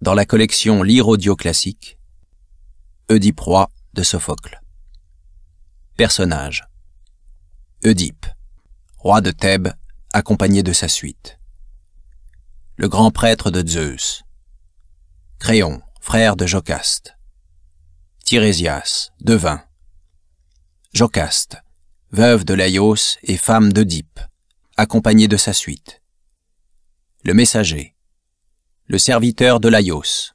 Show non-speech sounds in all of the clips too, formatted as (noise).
dans la collection Lire audio classique, Oedipe roi de Sophocle. Personnage Oedipe, roi de Thèbes, accompagné de sa suite. Le grand prêtre de Zeus. Créon, frère de Jocaste. Tirésias, devin. Jocaste, veuve de Laios et femme d'Oedipe, accompagné de sa suite. Le messager, le serviteur de Laios.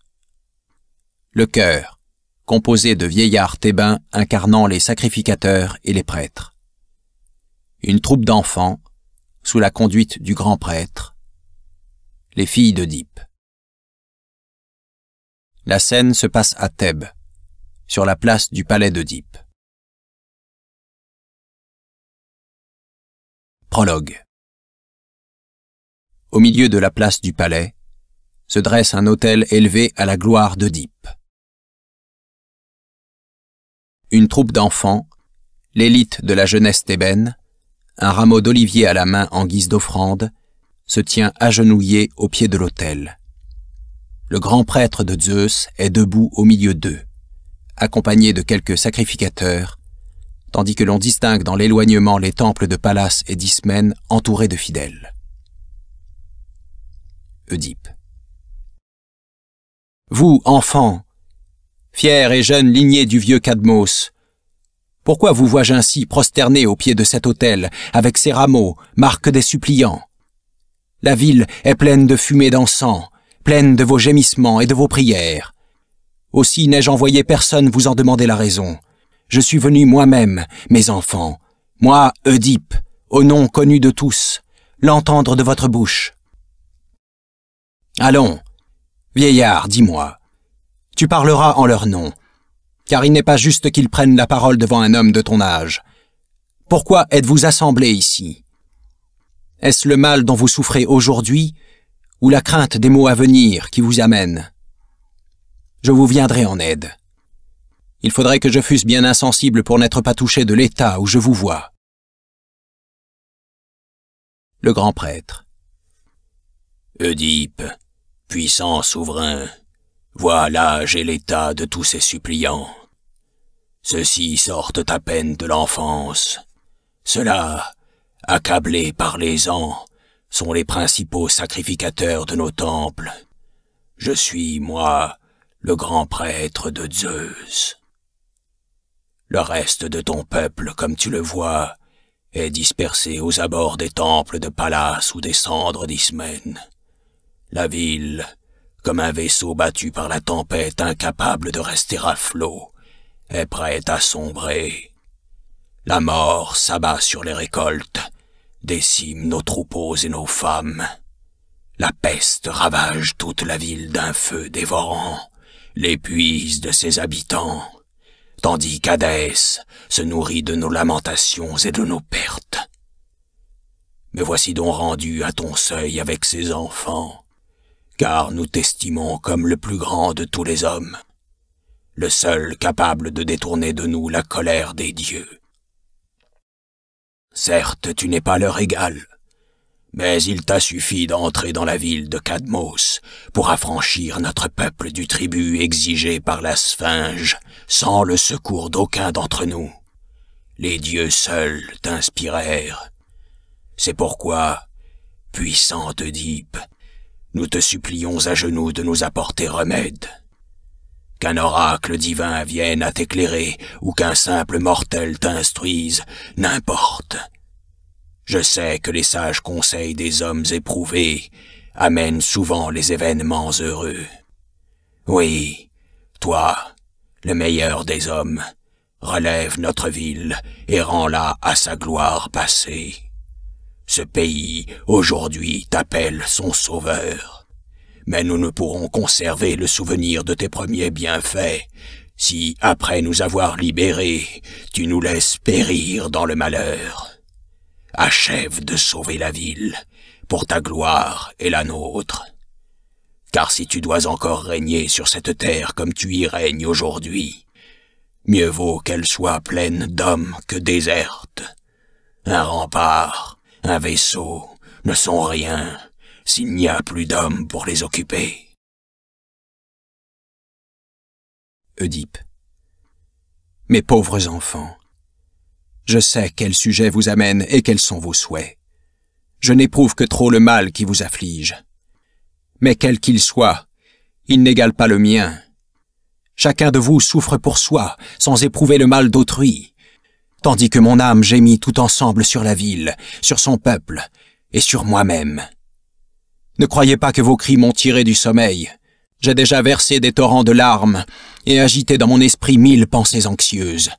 Le chœur, composé de vieillards thébains incarnant les sacrificateurs et les prêtres. Une troupe d'enfants, sous la conduite du grand prêtre, les filles d'Oedipe. La scène se passe à Thèbes, sur la place du palais d'Oedipe. Prologue Au milieu de la place du palais, se dresse un autel élevé à la gloire d'Oedipe. Une troupe d'enfants, l'élite de la jeunesse thébaine, un rameau d'olivier à la main en guise d'offrande, se tient agenouillé au pied de l'autel. Le grand prêtre de Zeus est debout au milieu d'eux, accompagné de quelques sacrificateurs, tandis que l'on distingue dans l'éloignement les temples de Pallas et d'Ismène entourés de fidèles. Oedipe. Vous, enfants, fiers et jeunes lignée du vieux Cadmos, pourquoi vous vois-je ainsi prosternés au pied de cet autel, avec ses rameaux, marque des suppliants La ville est pleine de fumée d'encens, pleine de vos gémissements et de vos prières. Aussi n'ai-je envoyé personne vous en demander la raison. Je suis venu moi-même, mes enfants, moi, Oedipe, au nom connu de tous, l'entendre de votre bouche. Allons, Vieillard, dis-moi, tu parleras en leur nom, car il n'est pas juste qu'ils prennent la parole devant un homme de ton âge. Pourquoi êtes-vous assemblés ici Est-ce le mal dont vous souffrez aujourd'hui, ou la crainte des mots à venir qui vous amène Je vous viendrai en aide. Il faudrait que je fusse bien insensible pour n'être pas touché de l'état où je vous vois. Le grand prêtre. Puissant souverain, l'âge et l'état de tous ces suppliants. Ceux-ci sortent à peine de l'enfance. Ceux-là, accablés par les ans, sont les principaux sacrificateurs de nos temples. Je suis, moi, le grand prêtre de Zeus. Le reste de ton peuple, comme tu le vois, est dispersé aux abords des temples de Pallas ou des cendres d'Ismène. La ville, comme un vaisseau battu par la tempête incapable de rester à flot, est prête à sombrer. La mort s'abat sur les récoltes, décime nos troupeaux et nos femmes. La peste ravage toute la ville d'un feu dévorant, l'épuise de ses habitants, tandis qu'Adès se nourrit de nos lamentations et de nos pertes. Me voici donc rendu à ton seuil avec ses enfants, car nous t'estimons comme le plus grand de tous les hommes, le seul capable de détourner de nous la colère des dieux. Certes, tu n'es pas leur égal, mais il t'a suffi d'entrer dans la ville de Cadmos pour affranchir notre peuple du tribut exigé par la sphinge, sans le secours d'aucun d'entre nous. Les dieux seuls t'inspirèrent. C'est pourquoi, puissante Oedipe, nous te supplions à genoux de nous apporter remède. Qu'un oracle divin vienne à t'éclairer, ou qu'un simple mortel t'instruise, n'importe. Je sais que les sages conseils des hommes éprouvés amènent souvent les événements heureux. Oui, toi, le meilleur des hommes, relève notre ville et rends-la à sa gloire passée. Ce pays, aujourd'hui, t'appelle son sauveur. Mais nous ne pourrons conserver le souvenir de tes premiers bienfaits si, après nous avoir libérés, tu nous laisses périr dans le malheur. Achève de sauver la ville, pour ta gloire et la nôtre. Car si tu dois encore régner sur cette terre comme tu y règnes aujourd'hui, mieux vaut qu'elle soit pleine d'hommes que déserte. Un rempart un vaisseau ne sont rien s'il n'y a plus d'hommes pour les occuper. Oedipe. Mes pauvres enfants, je sais quel sujet vous amène et quels sont vos souhaits. Je n'éprouve que trop le mal qui vous afflige. Mais quel qu'il soit, il n'égale pas le mien. Chacun de vous souffre pour soi, sans éprouver le mal d'autrui tandis que mon âme gémit tout ensemble sur la ville, sur son peuple et sur moi-même. Ne croyez pas que vos cris m'ont tiré du sommeil. J'ai déjà versé des torrents de larmes et agité dans mon esprit mille pensées anxieuses.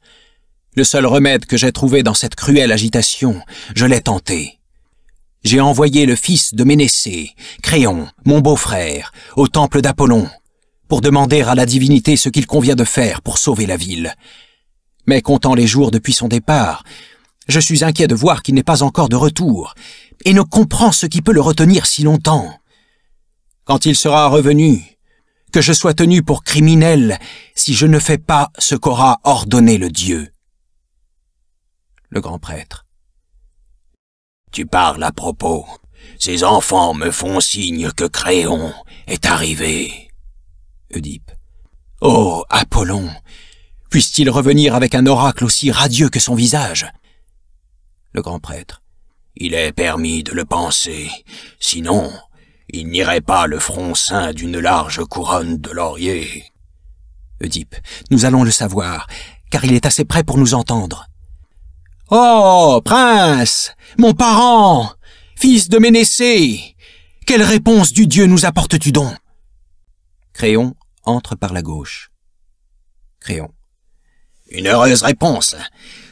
Le seul remède que j'ai trouvé dans cette cruelle agitation, je l'ai tenté. J'ai envoyé le fils de Ménécée, Créon, mon beau-frère, au temple d'Apollon, pour demander à la divinité ce qu'il convient de faire pour sauver la ville. Mais comptant les jours depuis son départ, je suis inquiet de voir qu'il n'est pas encore de retour, et ne comprends ce qui peut le retenir si longtemps. Quand il sera revenu, que je sois tenu pour criminel si je ne fais pas ce qu'aura ordonné le Dieu. Le grand prêtre. Tu parles à propos. Ces enfants me font signe que Créon est arrivé. Oedipe. Oh, Apollon, Puisse-t-il revenir avec un oracle aussi radieux que son visage Le grand prêtre. Il est permis de le penser, sinon il n'irait pas le front saint d'une large couronne de laurier. Oedipe. Nous allons le savoir, car il est assez près pour nous entendre. Oh, prince, mon parent, fils de Ménécée, quelle réponse du Dieu nous apportes-tu donc Créon entre par la gauche. Créon. Une heureuse réponse.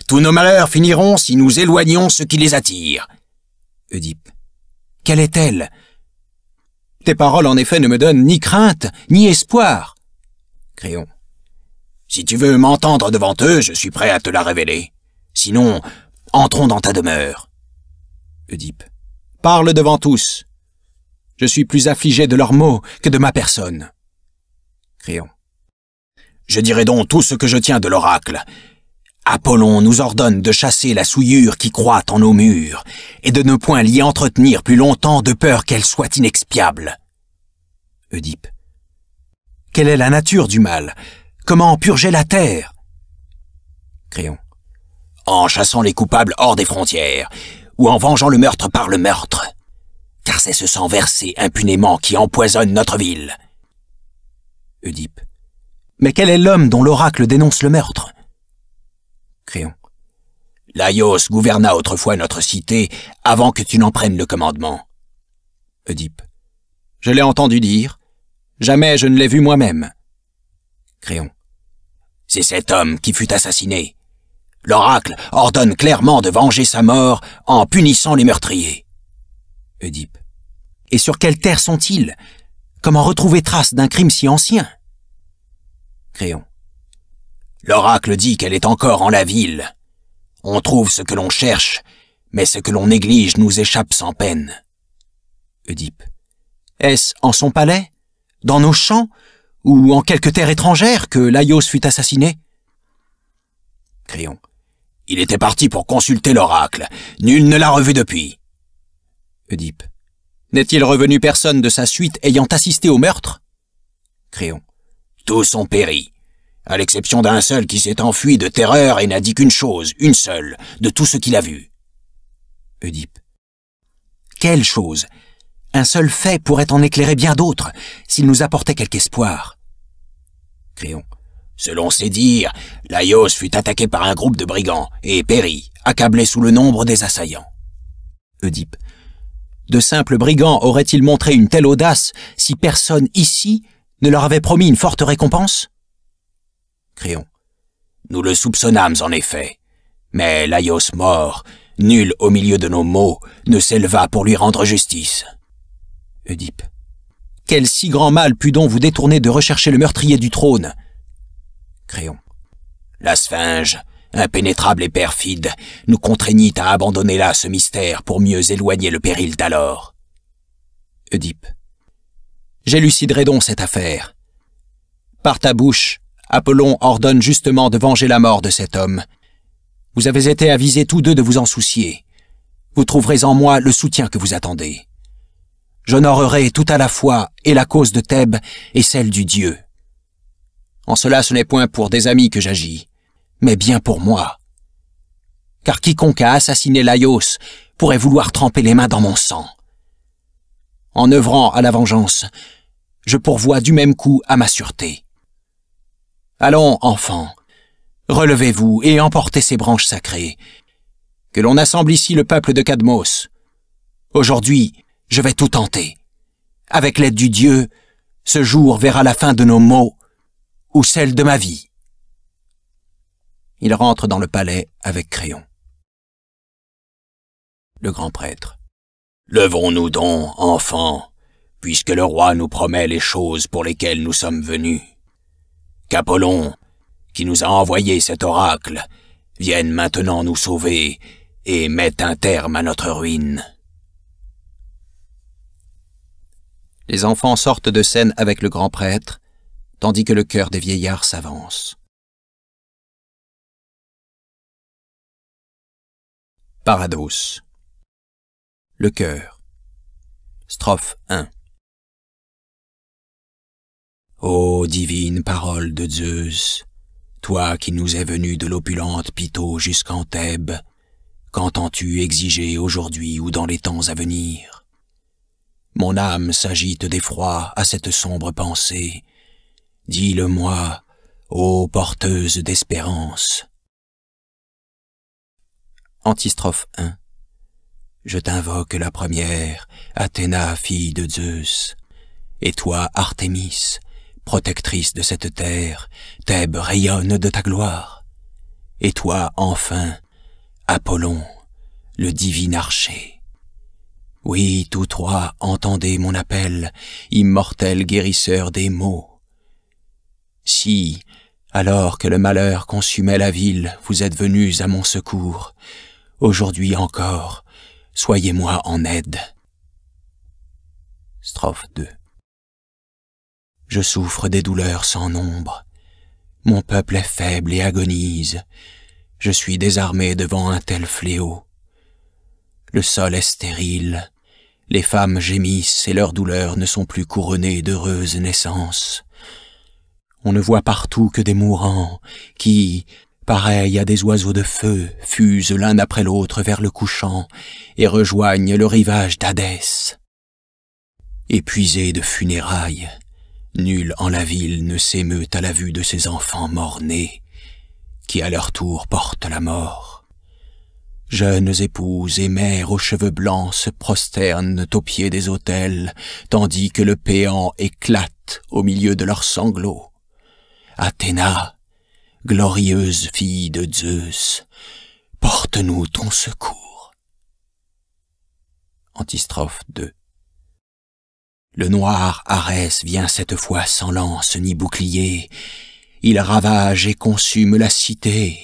Tous nos malheurs finiront si nous éloignons ce qui les attire. Oedipe. Quelle est-elle Tes paroles en effet ne me donnent ni crainte, ni espoir. Créon. Si tu veux m'entendre devant eux, je suis prêt à te la révéler. Sinon, entrons dans ta demeure. Oedipe. Parle devant tous. Je suis plus affligé de leurs mots que de ma personne. Créon. Je dirai donc tout ce que je tiens de l'oracle. Apollon nous ordonne de chasser la souillure qui croît en nos murs, et de ne point l'y entretenir plus longtemps de peur qu'elle soit inexpiable. Quelle est la nature du mal? Comment purger la terre? Créon. En chassant les coupables hors des frontières, ou en vengeant le meurtre par le meurtre. Car c'est ce sang versé impunément qui empoisonne notre ville. Mais quel est l'homme dont l'oracle dénonce le meurtre Créon. Laios gouverna autrefois notre cité avant que tu n'en prennes le commandement. Oedipe. Je l'ai entendu dire. Jamais je ne l'ai vu moi-même. Créon. C'est cet homme qui fut assassiné. L'oracle ordonne clairement de venger sa mort en punissant les meurtriers. Oedipe. Et sur quelle terre sont-ils Comment retrouver trace d'un crime si ancien Créon. L'oracle dit qu'elle est encore en la ville. On trouve ce que l'on cherche, mais ce que l'on néglige nous échappe sans peine. Oedipe. Est-ce en son palais Dans nos champs Ou en quelque terre étrangère que Laios fut assassiné Créon. Il était parti pour consulter l'oracle. Nul ne l'a revu depuis. Oedipe. N'est-il revenu personne de sa suite ayant assisté au meurtre Créon. Tous ont péri, à l'exception d'un seul qui s'est enfui de terreur et n'a dit qu'une chose, une seule, de tout ce qu'il a vu. Quelle chose Un seul fait pourrait en éclairer bien d'autres, s'il nous apportait quelque espoir. Créon, Selon ses dires, Laios fut attaqué par un groupe de brigands et périt, accablé sous le nombre des assaillants. De simples brigands auraient-ils montré une telle audace si personne ici ne leur avait promis une forte récompense Créon. Nous le soupçonnâmes en effet, mais Laios mort, nul au milieu de nos maux, ne s'éleva pour lui rendre justice. Oedipe. Quel si grand mal put donc vous détourner de rechercher le meurtrier du trône Créon. La sphinge, impénétrable et perfide, nous contraignit à abandonner là ce mystère pour mieux éloigner le péril d'alors. J'éluciderai donc cette affaire. Par ta bouche, Apollon ordonne justement de venger la mort de cet homme. Vous avez été avisés tous deux de vous en soucier. Vous trouverez en moi le soutien que vous attendez. J'honorerai tout à la fois et la cause de Thèbes et celle du Dieu. En cela ce n'est point pour des amis que j'agis, mais bien pour moi. Car quiconque a assassiné Laios pourrait vouloir tremper les mains dans mon sang en œuvrant à la vengeance, je pourvois du même coup à ma sûreté. Allons, enfants, relevez-vous et emportez ces branches sacrées, que l'on assemble ici le peuple de Cadmos. Aujourd'hui, je vais tout tenter. Avec l'aide du Dieu, ce jour verra la fin de nos maux ou celle de ma vie. Il rentre dans le palais avec Crayon. Le grand prêtre. Levons-nous donc, enfants, puisque le roi nous promet les choses pour lesquelles nous sommes venus. Qu'Apollon, qui nous a envoyé cet oracle, vienne maintenant nous sauver et mette un terme à notre ruine. Les enfants sortent de scène avec le grand prêtre, tandis que le cœur des vieillards s'avance. Paradoxe le cœur. Strophe 1 Ô divine parole de Zeus, toi qui nous es venu de l'opulente Pytho jusqu'en Thèbes, qu'entends-tu exiger aujourd'hui ou dans les temps à venir Mon âme s'agite d'effroi à cette sombre pensée. Dis-le-moi, ô porteuse d'espérance. Antistrophe 1 je t'invoque la première, Athéna, fille de Zeus. Et toi, Artémis, protectrice de cette terre, Thèbes rayonne de ta gloire. Et toi, enfin, Apollon, le divin archer. Oui, tous trois, entendez mon appel, immortel guérisseur des maux. Si, alors que le malheur consumait la ville, vous êtes venus à mon secours, aujourd'hui encore, soyez-moi en aide. Strophe 2 Je souffre des douleurs sans nombre. Mon peuple est faible et agonise. Je suis désarmé devant un tel fléau. Le sol est stérile. Les femmes gémissent et leurs douleurs ne sont plus couronnées d'heureuses naissances. On ne voit partout que des mourants qui, pareils à des oiseaux de feu, fusent l'un après l'autre vers le couchant et rejoignent le rivage d'Hadès. Épuisé de funérailles, nul en la ville ne s'émeut à la vue de ces enfants morts-nés, qui à leur tour portent la mort. Jeunes épouses et mères aux cheveux blancs se prosternent aux pied des autels, tandis que le péant éclate au milieu de leurs sanglots. Athéna, glorieuse fille de Zeus, porte-nous ton secours. Antistrophe 2 Le noir Arès vient cette fois sans lance ni bouclier, il ravage et consume la cité.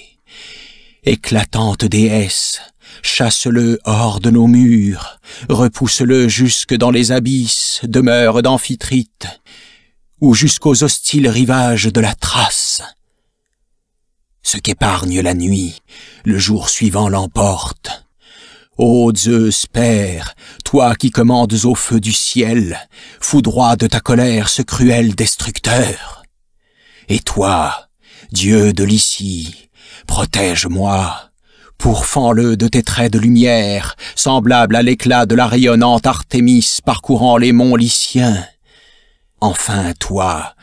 Éclatante déesse, chasse-le hors de nos murs, repousse-le jusque dans les abysses, demeure d'Amphitrite, ou jusqu'aux hostiles rivages de la Trace ce qu'épargne la nuit, le jour suivant l'emporte. Ô Zeus Père, toi qui commandes au feu du ciel, foudroie de ta colère ce cruel destructeur. Et toi, Dieu de Lycie, protège-moi, pourfends-le de tes traits de lumière, semblable à l'éclat de la rayonnante Artémis parcourant les monts lyciens. Enfin, toi,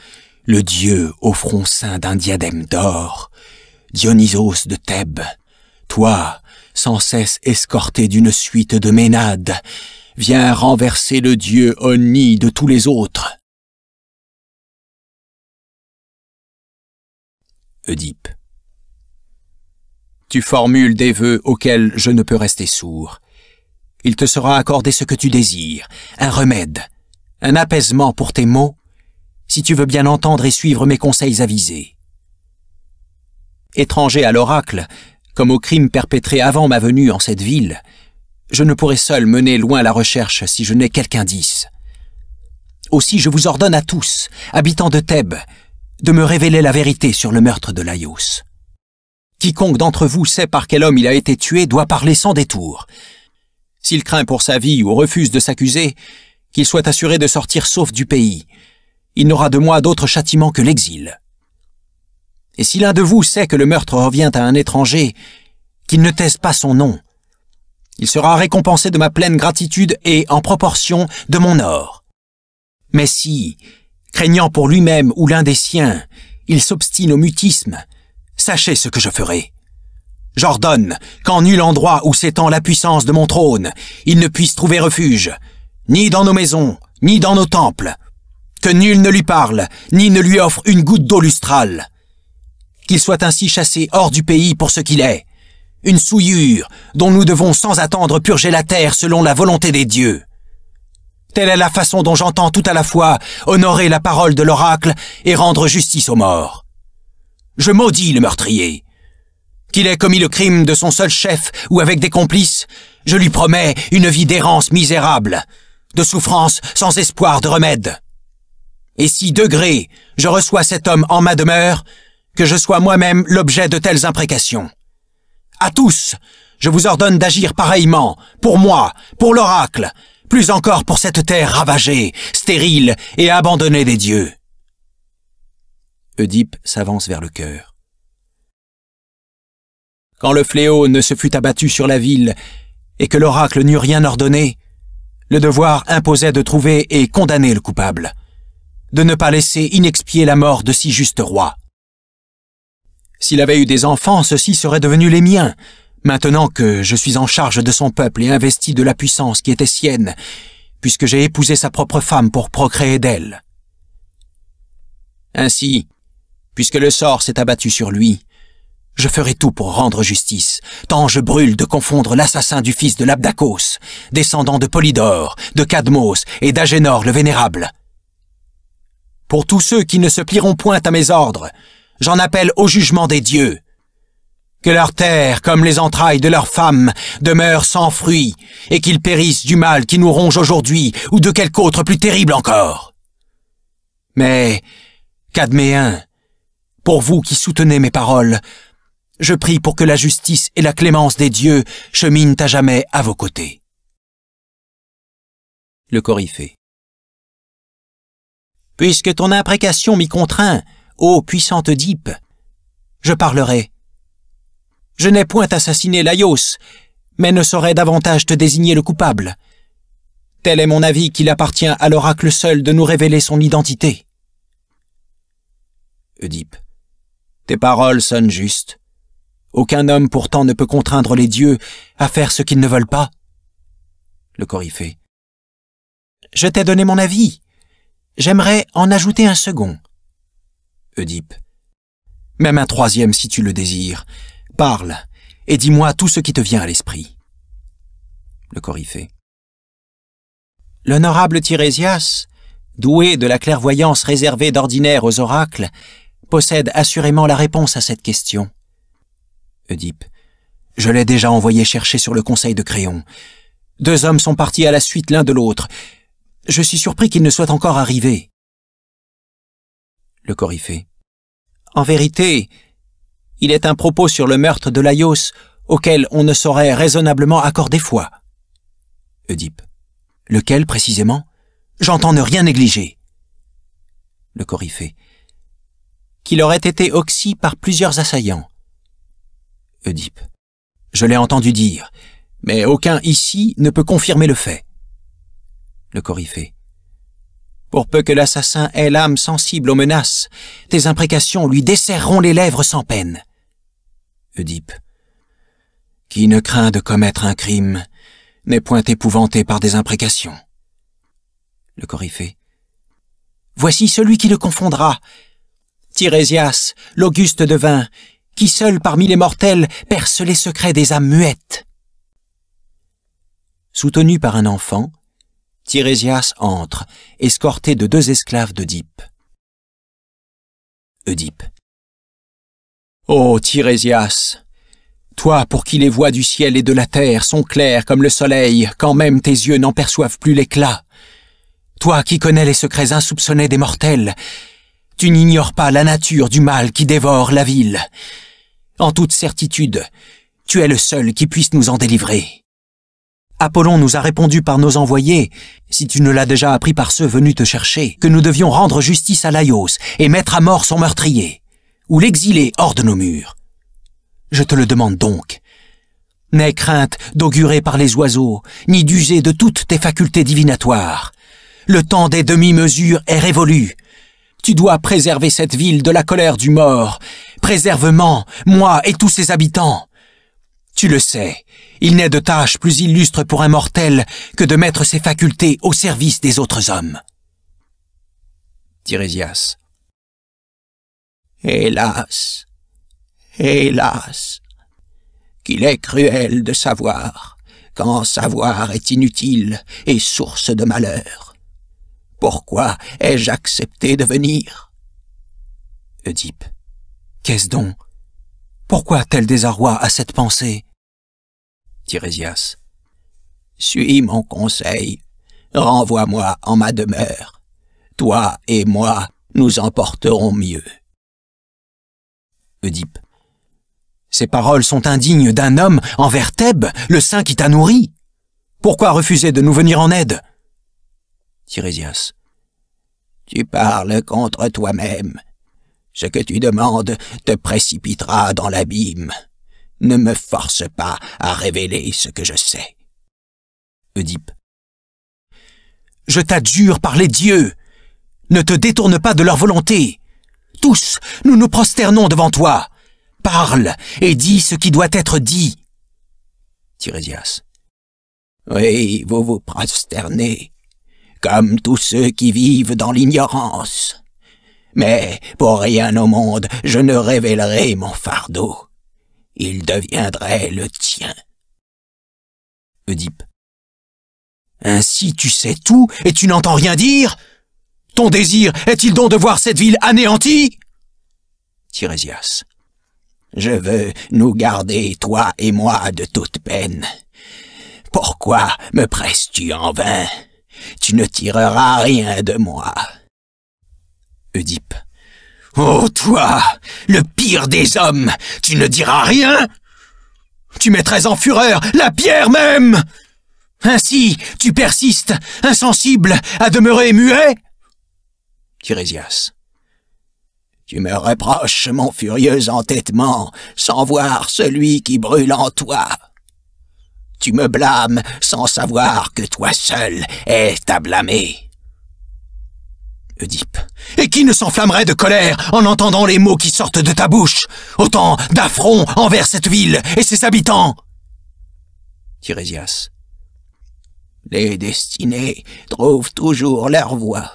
le Dieu au front saint d'un diadème d'or, Dionysos de Thèbes, toi, sans cesse escorté d'une suite de ménades, viens renverser le dieu Oni de tous les autres. Oedipe. Tu formules des vœux auxquels je ne peux rester sourd. Il te sera accordé ce que tu désires, un remède, un apaisement pour tes maux, si tu veux bien entendre et suivre mes conseils avisés étranger à l'oracle, comme au crime perpétré avant ma venue en cette ville, je ne pourrai seul mener loin la recherche si je n'ai quelque indice. Aussi je vous ordonne à tous, habitants de Thèbes, de me révéler la vérité sur le meurtre de Laios. Quiconque d'entre vous sait par quel homme il a été tué doit parler sans détour. S'il craint pour sa vie ou refuse de s'accuser, qu'il soit assuré de sortir sauf du pays. Il n'aura de moi d'autre châtiment que l'exil. Et si l'un de vous sait que le meurtre revient à un étranger, qu'il ne taise pas son nom. Il sera récompensé de ma pleine gratitude et en proportion de mon or. Mais si, craignant pour lui-même ou l'un des siens, il s'obstine au mutisme, sachez ce que je ferai. J'ordonne qu'en nul endroit où s'étend la puissance de mon trône, il ne puisse trouver refuge, ni dans nos maisons, ni dans nos temples, que nul ne lui parle, ni ne lui offre une goutte d'eau lustrale qu'il soit ainsi chassé hors du pays pour ce qu'il est, une souillure dont nous devons sans attendre purger la terre selon la volonté des dieux. Telle est la façon dont j'entends tout à la fois honorer la parole de l'oracle et rendre justice aux morts. Je maudis le meurtrier. Qu'il ait commis le crime de son seul chef ou avec des complices, je lui promets une vie d'errance misérable, de souffrance sans espoir de remède. Et si degré je reçois cet homme en ma demeure, que je sois moi-même l'objet de telles imprécations. À tous, je vous ordonne d'agir pareillement, pour moi, pour l'oracle, plus encore pour cette terre ravagée, stérile et abandonnée des dieux. Oedipe s'avance vers le cœur. Quand le fléau ne se fut abattu sur la ville et que l'oracle n'eut rien ordonné, le devoir imposait de trouver et condamner le coupable, de ne pas laisser inexpier la mort de si juste roi. S'il avait eu des enfants, ceux-ci seraient devenus les miens. Maintenant que je suis en charge de son peuple et investi de la puissance qui était sienne, puisque j'ai épousé sa propre femme pour procréer d'elle. Ainsi, puisque le sort s'est abattu sur lui, je ferai tout pour rendre justice, tant je brûle de confondre l'assassin du fils de l'Abdakos, descendant de Polydore, de Cadmos et d'Agénor le Vénérable. Pour tous ceux qui ne se plieront point à mes ordres, j'en appelle au jugement des dieux. Que leur terre, comme les entrailles de leurs femmes, demeurent sans fruit, et qu'ils périssent du mal qui nous ronge aujourd'hui, ou de quelque autre plus terrible encore. Mais, Cadméen, pour vous qui soutenez mes paroles, je prie pour que la justice et la clémence des dieux cheminent à jamais à vos côtés. Le Coryphée. Puisque ton imprécation m'y contraint, ô puissante Oedipe, je parlerai. Je n'ai point assassiné Laios, mais ne saurais davantage te désigner le coupable. Tel est mon avis qu'il appartient à l'oracle seul de nous révéler son identité. Oedipe. Tes paroles sonnent justes. Aucun homme pourtant ne peut contraindre les dieux à faire ce qu'ils ne veulent pas. Le Coryphée. Je t'ai donné mon avis. J'aimerais en ajouter un second. Oedipe. Même un troisième si tu le désires. Parle, et dis-moi tout ce qui te vient à l'esprit. Le Coryphée. L'honorable Tirésias, doué de la clairvoyance réservée d'ordinaire aux oracles, possède assurément la réponse à cette question. Oedipe. Je l'ai déjà envoyé chercher sur le conseil de Créon. Deux hommes sont partis à la suite l'un de l'autre. Je suis surpris qu'ils ne soient encore arrivés le coryphée. En vérité, il est un propos sur le meurtre de Laios auquel on ne saurait raisonnablement accorder foi. Oedipe. Lequel précisément J'entends ne rien négliger. Le coryphée. Qu'il aurait été oxy par plusieurs assaillants. Oedipe. Je l'ai entendu dire, mais aucun ici ne peut confirmer le fait. Le coryphée. Pour peu que l'assassin ait l'âme sensible aux menaces, tes imprécations lui desserreront les lèvres sans peine. Oedipe. Qui ne craint de commettre un crime n'est point épouvanté par des imprécations. Le Coryphée. Voici celui qui le confondra. Tirésias, l'auguste devin, qui seul parmi les mortels perce les secrets des âmes muettes. Soutenu par un enfant, Tirésias entre, escorté de deux esclaves d'Oedipe. Oedipe. Ô Tirésias, toi pour qui les voies du ciel et de la terre sont claires comme le soleil, quand même tes yeux n'en perçoivent plus l'éclat, toi qui connais les secrets insoupçonnés des mortels, tu n'ignores pas la nature du mal qui dévore la ville. En toute certitude, tu es le seul qui puisse nous en délivrer. Apollon nous a répondu par nos envoyés, si tu ne l'as déjà appris par ceux venus te chercher, que nous devions rendre justice à Laios et mettre à mort son meurtrier, ou l'exiler hors de nos murs. Je te le demande donc. N'aie crainte d'augurer par les oiseaux, ni d'user de toutes tes facultés divinatoires. Le temps des demi-mesures est révolu. Tu dois préserver cette ville de la colère du mort. Préservement, moi et tous ses habitants. Tu le sais, il n'est de tâche plus illustre pour un mortel que de mettre ses facultés au service des autres hommes. Tirésias. Hélas, hélas, qu'il est cruel de savoir, quand savoir est inutile et source de malheur. Pourquoi ai-je accepté de venir Oedipe. Qu'est-ce donc pourquoi tel désarroi à cette pensée Tirésias. Suis mon conseil, renvoie-moi en ma demeure. Toi et moi, nous emporterons mieux. Oedipe. Ces paroles sont indignes d'un homme envers Thèbes, le saint qui t'a nourri. Pourquoi refuser de nous venir en aide Tirésias. Tu parles contre toi-même. Ce que tu demandes te précipitera dans l'abîme. Ne me force pas à révéler ce que je sais. Oedipe. Je t'adjure par les dieux. Ne te détourne pas de leur volonté. Tous, nous nous prosternons devant toi. Parle et dis ce qui doit être dit. Tirésias. Oui, vous vous prosternez, comme tous ceux qui vivent dans l'ignorance mais pour rien au monde je ne révélerai mon fardeau. Il deviendrait le tien. Oedipe. Ainsi tu sais tout et tu n'entends rien dire Ton désir est-il donc de voir cette ville anéantie Tirésias. Je veux nous garder, toi et moi, de toute peine. Pourquoi me presses-tu en vain Tu ne tireras rien de moi. Oedipe. Oh, toi, le pire des hommes, tu ne diras rien Tu mettrais en fureur la pierre même Ainsi, tu persistes, insensible, à demeurer muet Tirésias. Tu me reproches mon furieux entêtement, sans voir celui qui brûle en toi. Tu me blâmes sans savoir que toi seul es à blâmer. Et qui ne s'enflammerait de colère en entendant les mots qui sortent de ta bouche Autant d'affront envers cette ville et ses habitants Tirésias. Les destinées trouvent toujours leur voie,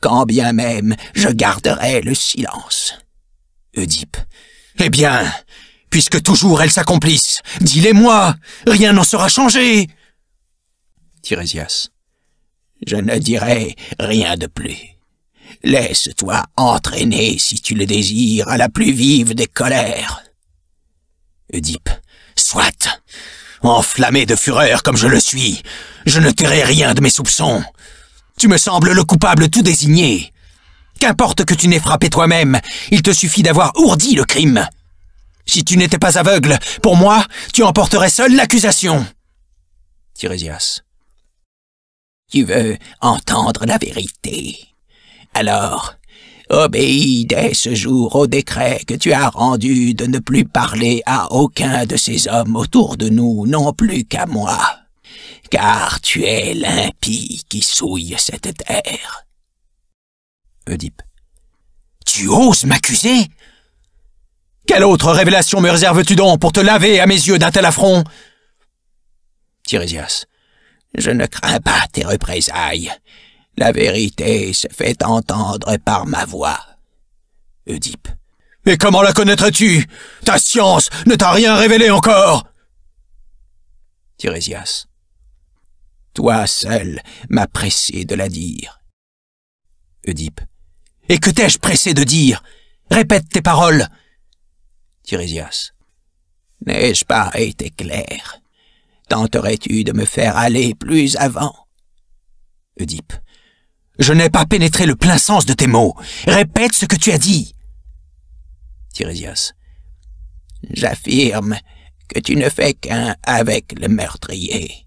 quand bien même je garderai le silence. Oedipe. Eh bien, puisque toujours elles s'accomplissent, dis-les-moi, rien n'en sera changé. Tirésias. Je ne dirai rien de plus. Laisse-toi entraîner, si tu le désires, à la plus vive des colères. Oedipe. Soit. Enflammé de fureur comme je le suis, je ne tairai rien de mes soupçons. Tu me sembles le coupable tout désigné. Qu'importe que tu n'aies frappé toi-même, il te suffit d'avoir ourdi le crime. Si tu n'étais pas aveugle, pour moi, tu emporterais seul l'accusation. Tirésias. Tu veux entendre la vérité. Alors, obéis dès ce jour au décret que tu as rendu de ne plus parler à aucun de ces hommes autour de nous, non plus qu'à moi, car tu es l'impie qui souille cette terre. Oedipe. Tu oses m'accuser Quelle autre révélation me réserves-tu donc pour te laver à mes yeux d'un tel affront Tirésias. Je ne crains pas tes représailles la vérité se fait entendre par ma voix. Oedipe. Mais comment la connaîtrais-tu Ta science ne t'a rien révélé encore Tirésias. Toi seul m'as pressé de la dire. Oedipe. Et que t'ai-je pressé de dire Répète tes paroles. Tirésias. N'ai-je pas été clair Tenterais-tu de me faire aller plus avant Oedipe. Je n'ai pas pénétré le plein sens de tes mots. Répète ce que tu as dit. Tirésias. J'affirme que tu ne fais qu'un avec le meurtrier.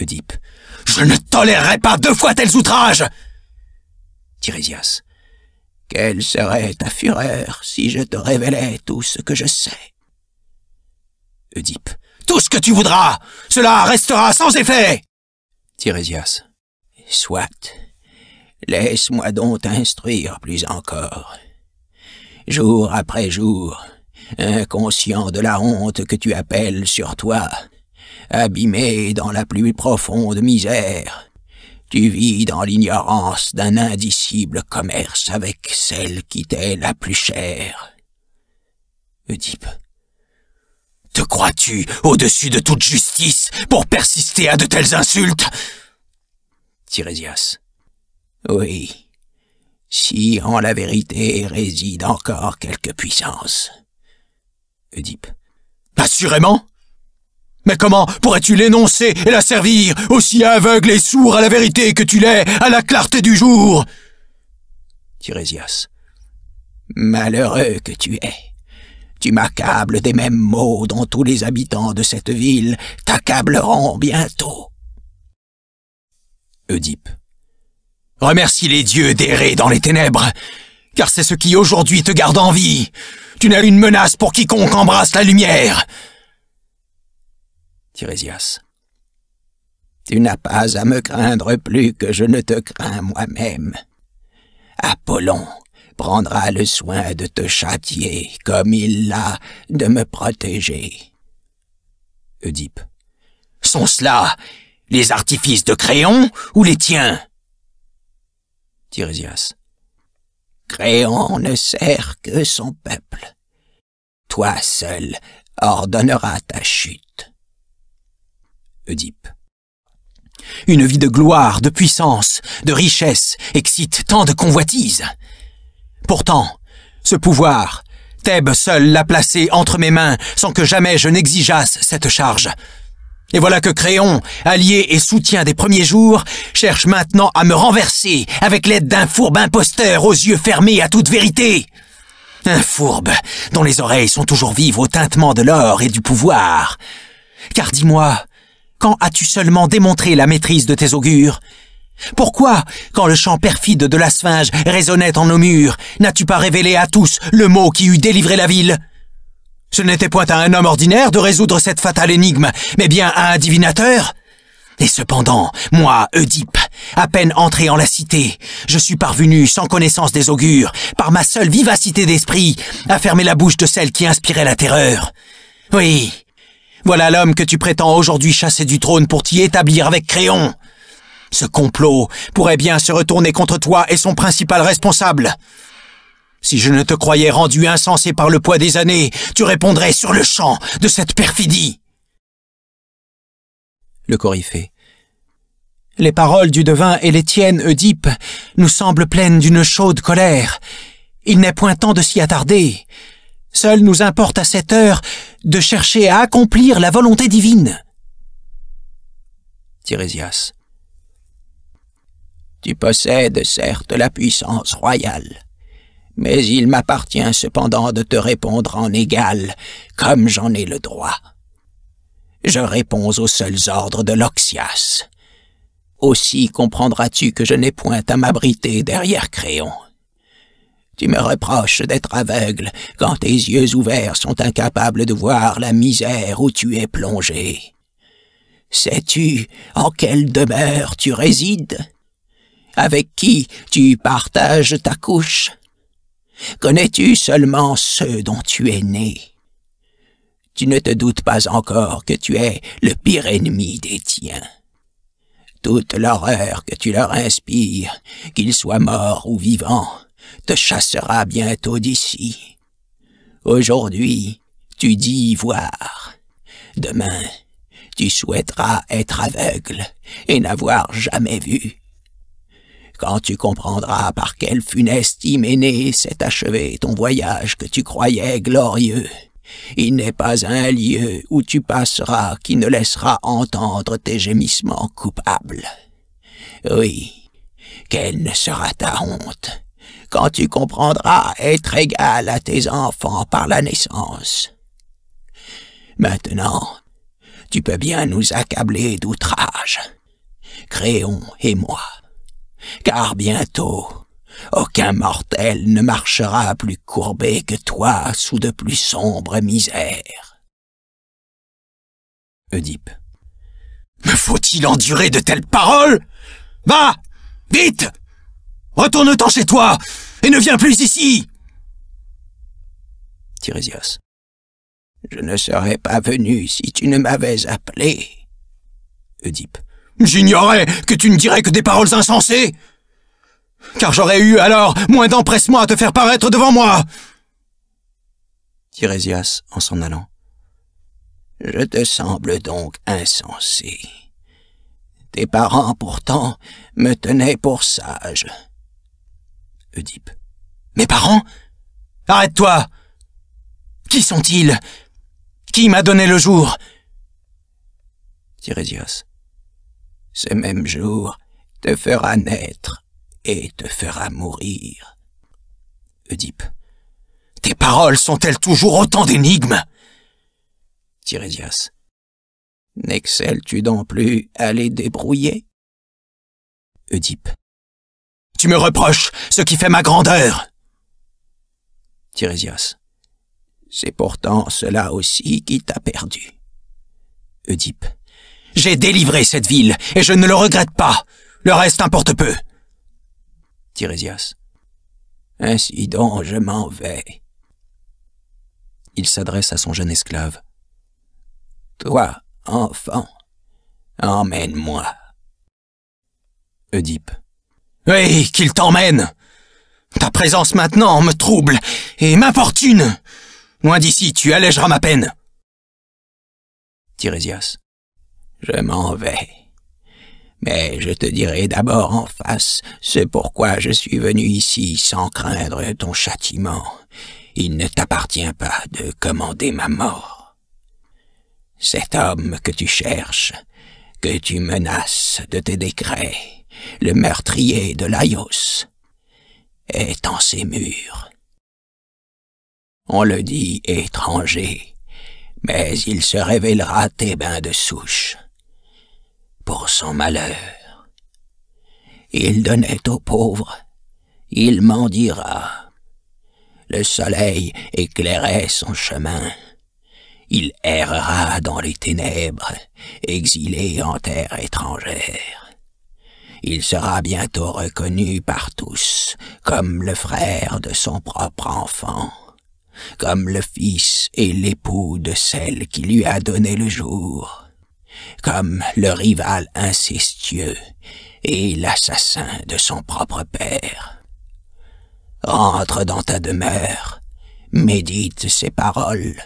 Oedipe. Je ne tolérerai pas deux fois tels outrages. Tirésias. Quelle serait ta fureur si je te révélais tout ce que je sais Oedipe. Tout ce que tu voudras Cela restera sans effet Tirésias. Soit. Laisse-moi donc t'instruire plus encore. Jour après jour, inconscient de la honte que tu appelles sur toi, abîmé dans la plus profonde misère, tu vis dans l'ignorance d'un indicible commerce avec celle qui t'est la plus chère. Oedipe. Te crois-tu au-dessus de toute justice pour persister à de telles insultes Tirésias. Oui, si en la vérité réside encore quelque puissance. Oedipe. Assurément mais comment pourrais-tu l'énoncer et la servir, aussi aveugle et sourd à la vérité que tu l'es, à la clarté du jour Tirésias. Malheureux que tu es. Tu m'accables des mêmes mots dont tous les habitants de cette ville t'accableront bientôt. Remercie les dieux d'errer dans les ténèbres, car c'est ce qui aujourd'hui te garde en vie. Tu n'as une menace pour quiconque embrasse la lumière. Tirésias. Tu n'as pas à me craindre plus que je ne te crains moi-même. Apollon prendra le soin de te châtier comme il l'a de me protéger. Oedipe. Sont-ce là les artifices de Créon ou les tiens Créon ne sert que son peuple. Toi seul ordonneras ta chute. Une vie de gloire, de puissance, de richesse excite tant de convoitises. Pourtant, ce pouvoir, Thèbes seul l'a placé entre mes mains sans que jamais je n'exigeasse cette charge. Et voilà que Créon, allié et soutien des premiers jours, cherche maintenant à me renverser avec l'aide d'un fourbe imposteur aux yeux fermés à toute vérité. Un fourbe dont les oreilles sont toujours vives au tintement de l'or et du pouvoir. Car dis-moi, quand as-tu seulement démontré la maîtrise de tes augures Pourquoi, quand le chant perfide de la sphinge résonnait en nos murs, n'as-tu pas révélé à tous le mot qui eût délivré la ville ce n'était point à un homme ordinaire de résoudre cette fatale énigme, mais bien à un divinateur. Et cependant, moi, Oedipe, à peine entré en la cité, je suis parvenu, sans connaissance des augures, par ma seule vivacité d'esprit, à fermer la bouche de celle qui inspirait la terreur. Oui, voilà l'homme que tu prétends aujourd'hui chasser du trône pour t'y établir avec Créon. Ce complot pourrait bien se retourner contre toi et son principal responsable. Si je ne te croyais rendu insensé par le poids des années, tu répondrais sur le champ de cette perfidie. Le coryphée. Les paroles du devin et les tiennes, Oedipe, nous semblent pleines d'une chaude colère. Il n'est point temps de s'y attarder. Seul nous importe à cette heure de chercher à accomplir la volonté divine. Tirésias. Tu possèdes certes la puissance royale, mais il m'appartient cependant de te répondre en égal, comme j'en ai le droit. Je réponds aux seuls ordres de l'Oxias. Aussi comprendras-tu que je n'ai point à m'abriter derrière Créon. Tu me reproches d'être aveugle quand tes yeux ouverts sont incapables de voir la misère où tu es plongé. Sais-tu en quelle demeure tu résides Avec qui tu partages ta couche Connais-tu seulement ceux dont tu es né Tu ne te doutes pas encore que tu es le pire ennemi des tiens. Toute l'horreur que tu leur inspires, qu'ils soient morts ou vivants, te chassera bientôt d'ici. Aujourd'hui, tu dis voir. Demain, tu souhaiteras être aveugle et n'avoir jamais vu quand tu comprendras par quelle funeste hyménée s'est achevé ton voyage que tu croyais glorieux. Il n'est pas un lieu où tu passeras qui ne laissera entendre tes gémissements coupables. Oui, quelle ne sera ta honte quand tu comprendras être égal à tes enfants par la naissance. Maintenant, tu peux bien nous accabler d'outrage. Créon et moi car bientôt aucun mortel ne marchera plus courbé que toi sous de plus sombres misères. Oedipe. Me faut-il endurer de telles paroles Va Vite Retourne-t'en chez toi et ne viens plus ici Tirésias. Je ne serais pas venu si tu ne m'avais appelé. Oedipe. J'ignorais que tu ne dirais que des paroles insensées Car j'aurais eu alors moins d'empressement à te faire paraître devant moi Tirésias en s'en allant. Je te semble donc insensé. Tes parents, pourtant, me tenaient pour sage. Oedipe. Mes parents Arrête-toi Qui sont-ils Qui m'a donné le jour Tirésias ce même jour, te fera naître et te fera mourir. Oedipe. Tes paroles sont-elles toujours autant d'énigmes Tirésias. N'excelles-tu donc plus à les débrouiller Oedipe. Tu me reproches ce qui fait ma grandeur Tirésias. C'est pourtant cela aussi qui t'a perdu. Oedipe. J'ai délivré cette ville, et je ne le regrette pas. Le reste importe peu. Tirésias. Ainsi donc, je m'en vais. Il s'adresse à son jeune esclave. Toi, enfant, emmène-moi. Oedipe. Oui, qu'il t'emmène. Ta présence maintenant me trouble et m'importune. Loin d'ici, tu allégeras ma peine. Tirésias je m'en vais. Mais je te dirai d'abord en face ce pourquoi je suis venu ici sans craindre ton châtiment. Il ne t'appartient pas de commander ma mort. Cet homme que tu cherches, que tu menaces de tes décrets, le meurtrier de Laios, est en ces murs. On le dit étranger, mais il se révélera tes bains de souche pour son malheur. Il donnait aux pauvres, il mendira. Le soleil éclairait son chemin. Il errera dans les ténèbres, exilé en terre étrangère. Il sera bientôt reconnu par tous comme le frère de son propre enfant, comme le fils et l'époux de celle qui lui a donné le jour comme le rival incestueux et l'assassin de son propre père. Rentre dans ta demeure, médite ces paroles,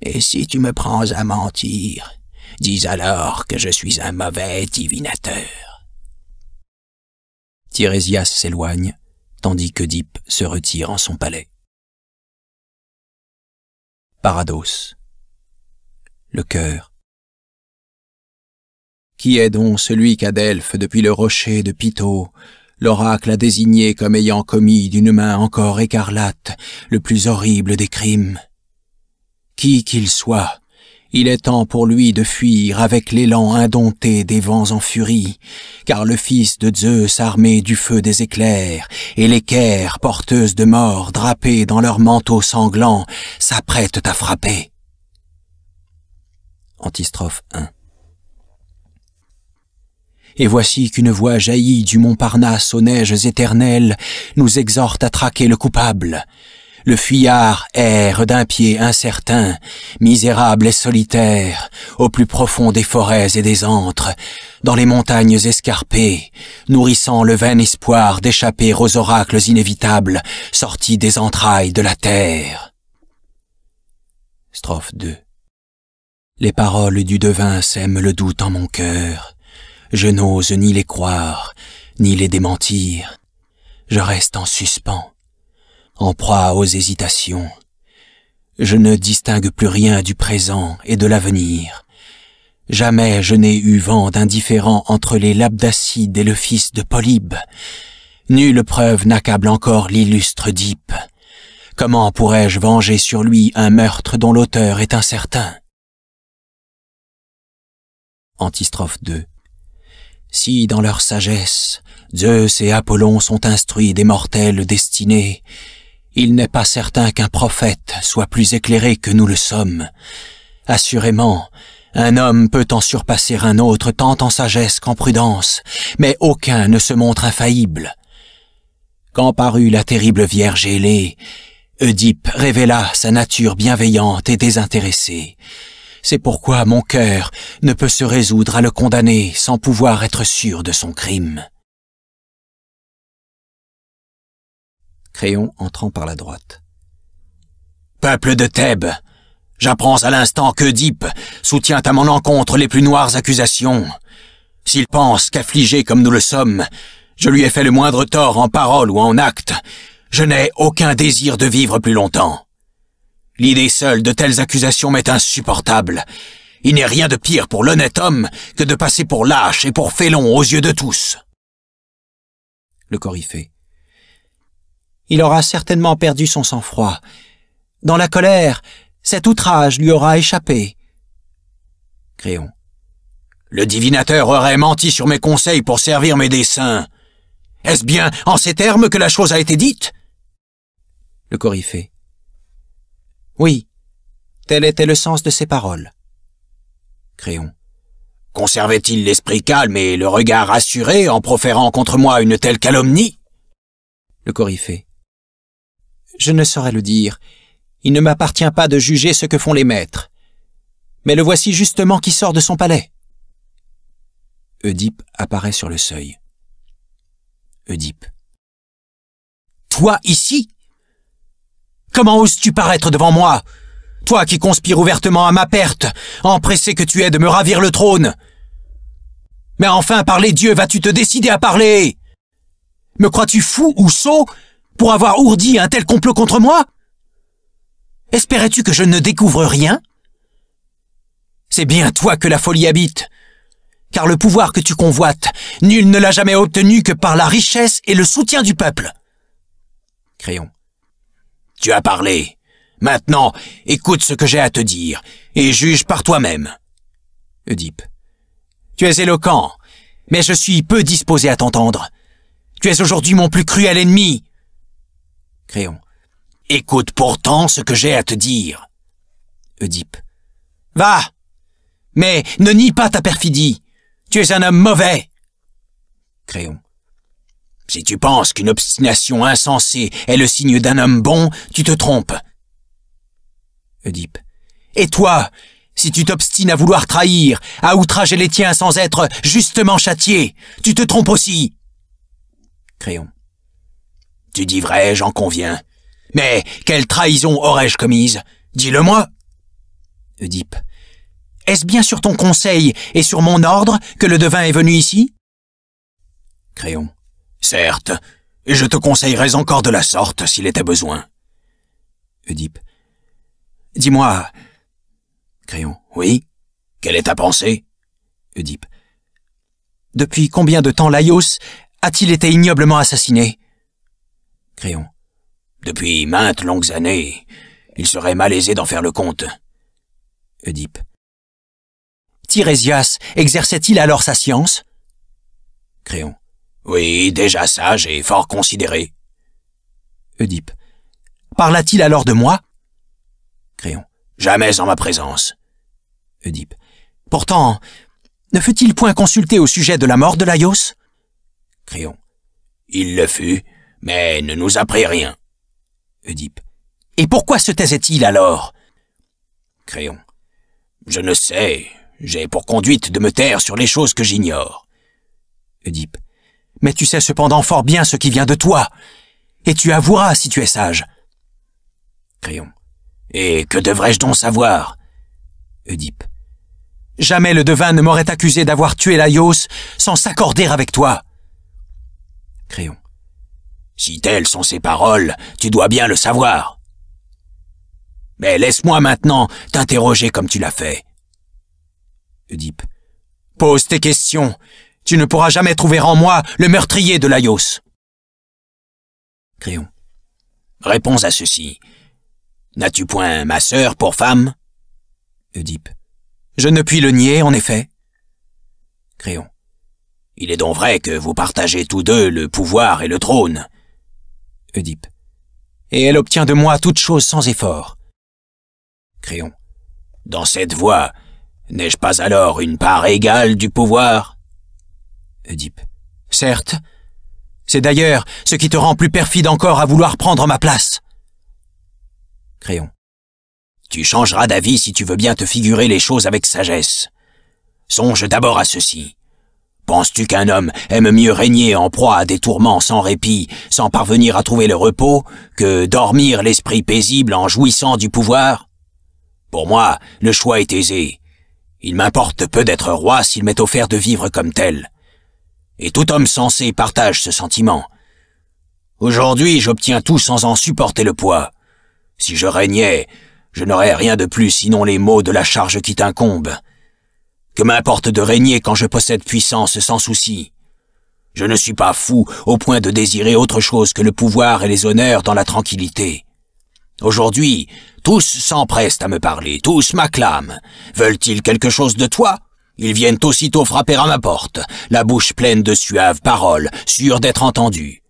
et si tu me prends à mentir, dis alors que je suis un mauvais divinateur. Tirésias s'éloigne, tandis que se retire en son palais. Parados. Le cœur qui est donc celui qu'Adelphe, depuis le rocher de Pitot, l'oracle a désigné comme ayant commis d'une main encore écarlate le plus horrible des crimes Qui qu'il soit, il est temps pour lui de fuir avec l'élan indompté des vents en furie, car le fils de Zeus armé du feu des éclairs, et les porteuse porteuses de mort drapées dans leurs manteaux sanglants, s'apprêtent à frapper. Antistrophe 1 et voici qu'une voix jaillie du mont Parnasse aux neiges éternelles, nous exhorte à traquer le coupable. Le fuyard erre d'un pied incertain, misérable et solitaire, au plus profond des forêts et des antres, dans les montagnes escarpées, nourrissant le vain espoir d'échapper aux oracles inévitables sortis des entrailles de la terre. Strophe 2 Les paroles du devin sèment le doute en mon cœur. Je n'ose ni les croire, ni les démentir. Je reste en suspens, en proie aux hésitations. Je ne distingue plus rien du présent et de l'avenir. Jamais je n'ai eu vent d'indifférent entre les Labdacides et le fils de Polybe. Nulle preuve n'accable encore l'illustre Dippe. Comment pourrais-je venger sur lui un meurtre dont l'auteur est incertain Antistrophe 2 si dans leur sagesse, Zeus et Apollon sont instruits des mortels destinés, il n'est pas certain qu'un prophète soit plus éclairé que nous le sommes. Assurément, un homme peut en surpasser un autre tant en sagesse qu'en prudence, mais aucun ne se montre infaillible. Quand parut la terrible Vierge ailée, Oedipe révéla sa nature bienveillante et désintéressée. C'est pourquoi mon cœur ne peut se résoudre à le condamner sans pouvoir être sûr de son crime. Créon entrant par la droite. Peuple de Thèbes, j'apprends à l'instant qu'Oedipe soutient à mon encontre les plus noires accusations. S'il pense qu'affligé comme nous le sommes, je lui ai fait le moindre tort en parole ou en acte, je n'ai aucun désir de vivre plus longtemps. L'idée seule de telles accusations m'est insupportable. Il n'est rien de pire pour l'honnête homme que de passer pour lâche et pour félon aux yeux de tous. Le coryphée. Il aura certainement perdu son sang-froid. Dans la colère, cet outrage lui aura échappé. Créon. Le divinateur aurait menti sur mes conseils pour servir mes desseins. Est-ce bien en ces termes que la chose a été dite Le coryphée. Oui, tel était le sens de ses paroles. Créon. Conservait-il l'esprit calme et le regard assuré en proférant contre moi une telle calomnie Le Coryphée. Je ne saurais le dire. Il ne m'appartient pas de juger ce que font les maîtres. Mais le voici justement qui sort de son palais. Oedipe apparaît sur le seuil. Oedipe. Toi ici Comment oses-tu paraître devant moi Toi qui conspires ouvertement à ma perte, empressé que tu es de me ravir le trône Mais enfin, par les dieux, vas-tu te décider à parler Me crois-tu fou ou sot pour avoir ourdi un tel complot contre moi Espérais-tu que je ne découvre rien C'est bien toi que la folie habite, car le pouvoir que tu convoites, nul ne l'a jamais obtenu que par la richesse et le soutien du peuple. Crayon. Tu as parlé. Maintenant, écoute ce que j'ai à te dire, et juge par toi-même. Oedipe. Tu es éloquent, mais je suis peu disposé à t'entendre. Tu es aujourd'hui mon plus cruel ennemi. Créon. Écoute pourtant ce que j'ai à te dire. Oedipe. Va. Mais ne nie pas ta perfidie. Tu es un homme mauvais. Créon. Si tu penses qu'une obstination insensée est le signe d'un homme bon, tu te trompes. Oedipe. Et toi, si tu t'obstines à vouloir trahir, à outrager les tiens sans être justement châtié, tu te trompes aussi. Créon. Tu dis vrai, j'en conviens. Mais quelle trahison aurais-je commise Dis-le-moi. Oedipe. Est-ce bien sur ton conseil et sur mon ordre que le devin est venu ici Créon. Certes, et je te conseillerais encore de la sorte s'il était besoin. Oedipe. Dis-moi. Créon. »« Oui. Quelle est ta pensée? Oedipe. Depuis combien de temps Laios a-t-il été ignoblement assassiné? Créon. »« Depuis maintes longues années. Il serait malaisé d'en faire le compte. Oedipe. Tirésias exerçait-il alors sa science? Créon. » Oui, déjà sage et fort considéré. Oedipe. Parla-t-il alors de moi Créon. Jamais en ma présence. Oedipe. Pourtant, ne fut-il point consulté au sujet de la mort de Laios Créon. Il le fut, mais ne nous apprit rien. Oedipe. Et pourquoi se taisait-il alors Créon. Je ne sais. J'ai pour conduite de me taire sur les choses que j'ignore. Oedipe mais tu sais cependant fort bien ce qui vient de toi, et tu avoueras si tu es sage. Créon. Et que devrais-je donc savoir Oedipe. Jamais le devin ne m'aurait accusé d'avoir tué Laios sans s'accorder avec toi. Créon. Si telles sont ses paroles, tu dois bien le savoir. Mais laisse-moi maintenant t'interroger comme tu l'as fait. Oedipe. Pose tes questions, tu ne pourras jamais trouver en moi le meurtrier de Laios. Créon. Réponds à ceci. N'as-tu point ma sœur pour femme Oedipe. Je ne puis le nier, en effet. Créon. Il est donc vrai que vous partagez tous deux le pouvoir et le trône. Oedipe. Et elle obtient de moi toute chose sans effort. Créon. Dans cette voie, n'ai-je pas alors une part égale du pouvoir Oedipe. Certes. C'est d'ailleurs ce qui te rend plus perfide encore à vouloir prendre ma place. Créon. « Tu changeras d'avis si tu veux bien te figurer les choses avec sagesse. Songe d'abord à ceci. Penses-tu qu'un homme aime mieux régner en proie à des tourments sans répit, sans parvenir à trouver le repos, que dormir l'esprit paisible en jouissant du pouvoir Pour moi, le choix est aisé. Il m'importe peu d'être roi s'il m'est offert de vivre comme tel et tout homme sensé partage ce sentiment. Aujourd'hui, j'obtiens tout sans en supporter le poids. Si je régnais, je n'aurais rien de plus sinon les maux de la charge qui t'incombe. Que m'importe de régner quand je possède puissance sans souci. Je ne suis pas fou au point de désirer autre chose que le pouvoir et les honneurs dans la tranquillité. Aujourd'hui, tous s'empressent à me parler, tous m'acclament. Veulent-ils quelque chose de toi ils viennent aussitôt frapper à ma porte, la bouche pleine de suaves paroles, sûrs d'être entendus.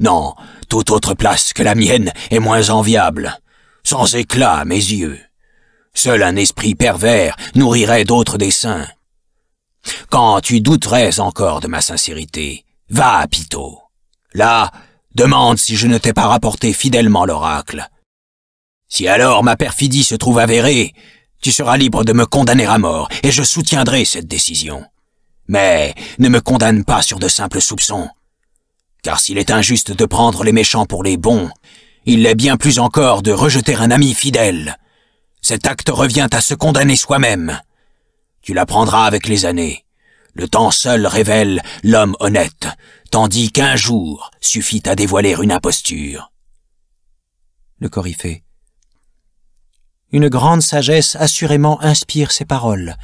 Non, toute autre place que la mienne est moins enviable, sans éclat à mes yeux. Seul un esprit pervers nourrirait d'autres desseins. Quand tu douterais encore de ma sincérité, va à Pito. Là, demande si je ne t'ai pas rapporté fidèlement l'oracle. Si alors ma perfidie se trouve avérée, tu seras libre de me condamner à mort, et je soutiendrai cette décision. Mais ne me condamne pas sur de simples soupçons. Car s'il est injuste de prendre les méchants pour les bons, il l'est bien plus encore de rejeter un ami fidèle. Cet acte revient à se condamner soi-même. Tu l'apprendras avec les années. Le temps seul révèle l'homme honnête, tandis qu'un jour suffit à dévoiler une imposture. Le coryphée une grande sagesse assurément inspire ces paroles.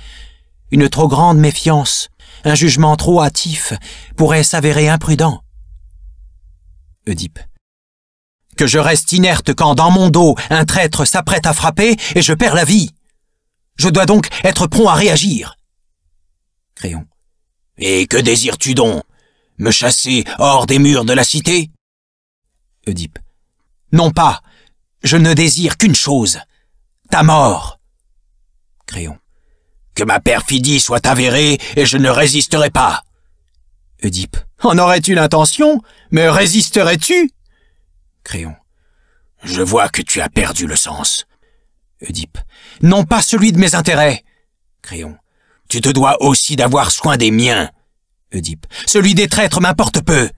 Une trop grande méfiance, un jugement trop hâtif pourrait s'avérer imprudent. Oedipe. Que je reste inerte quand dans mon dos un traître s'apprête à frapper et je perds la vie. Je dois donc être prompt à réagir. Créon. Et que désires-tu donc Me chasser hors des murs de la cité Oedipe. Non pas. Je ne désire qu'une chose, ta mort. Créon. Que ma perfidie soit avérée et je ne résisterai pas. Oedipe. En aurais-tu l'intention Mais résisterais-tu Créon. Je vois que tu as perdu le sens. Oedipe. Non pas celui de mes intérêts. Créon. Tu te dois aussi d'avoir soin des miens. Oedipe. Celui des traîtres m'importe peu.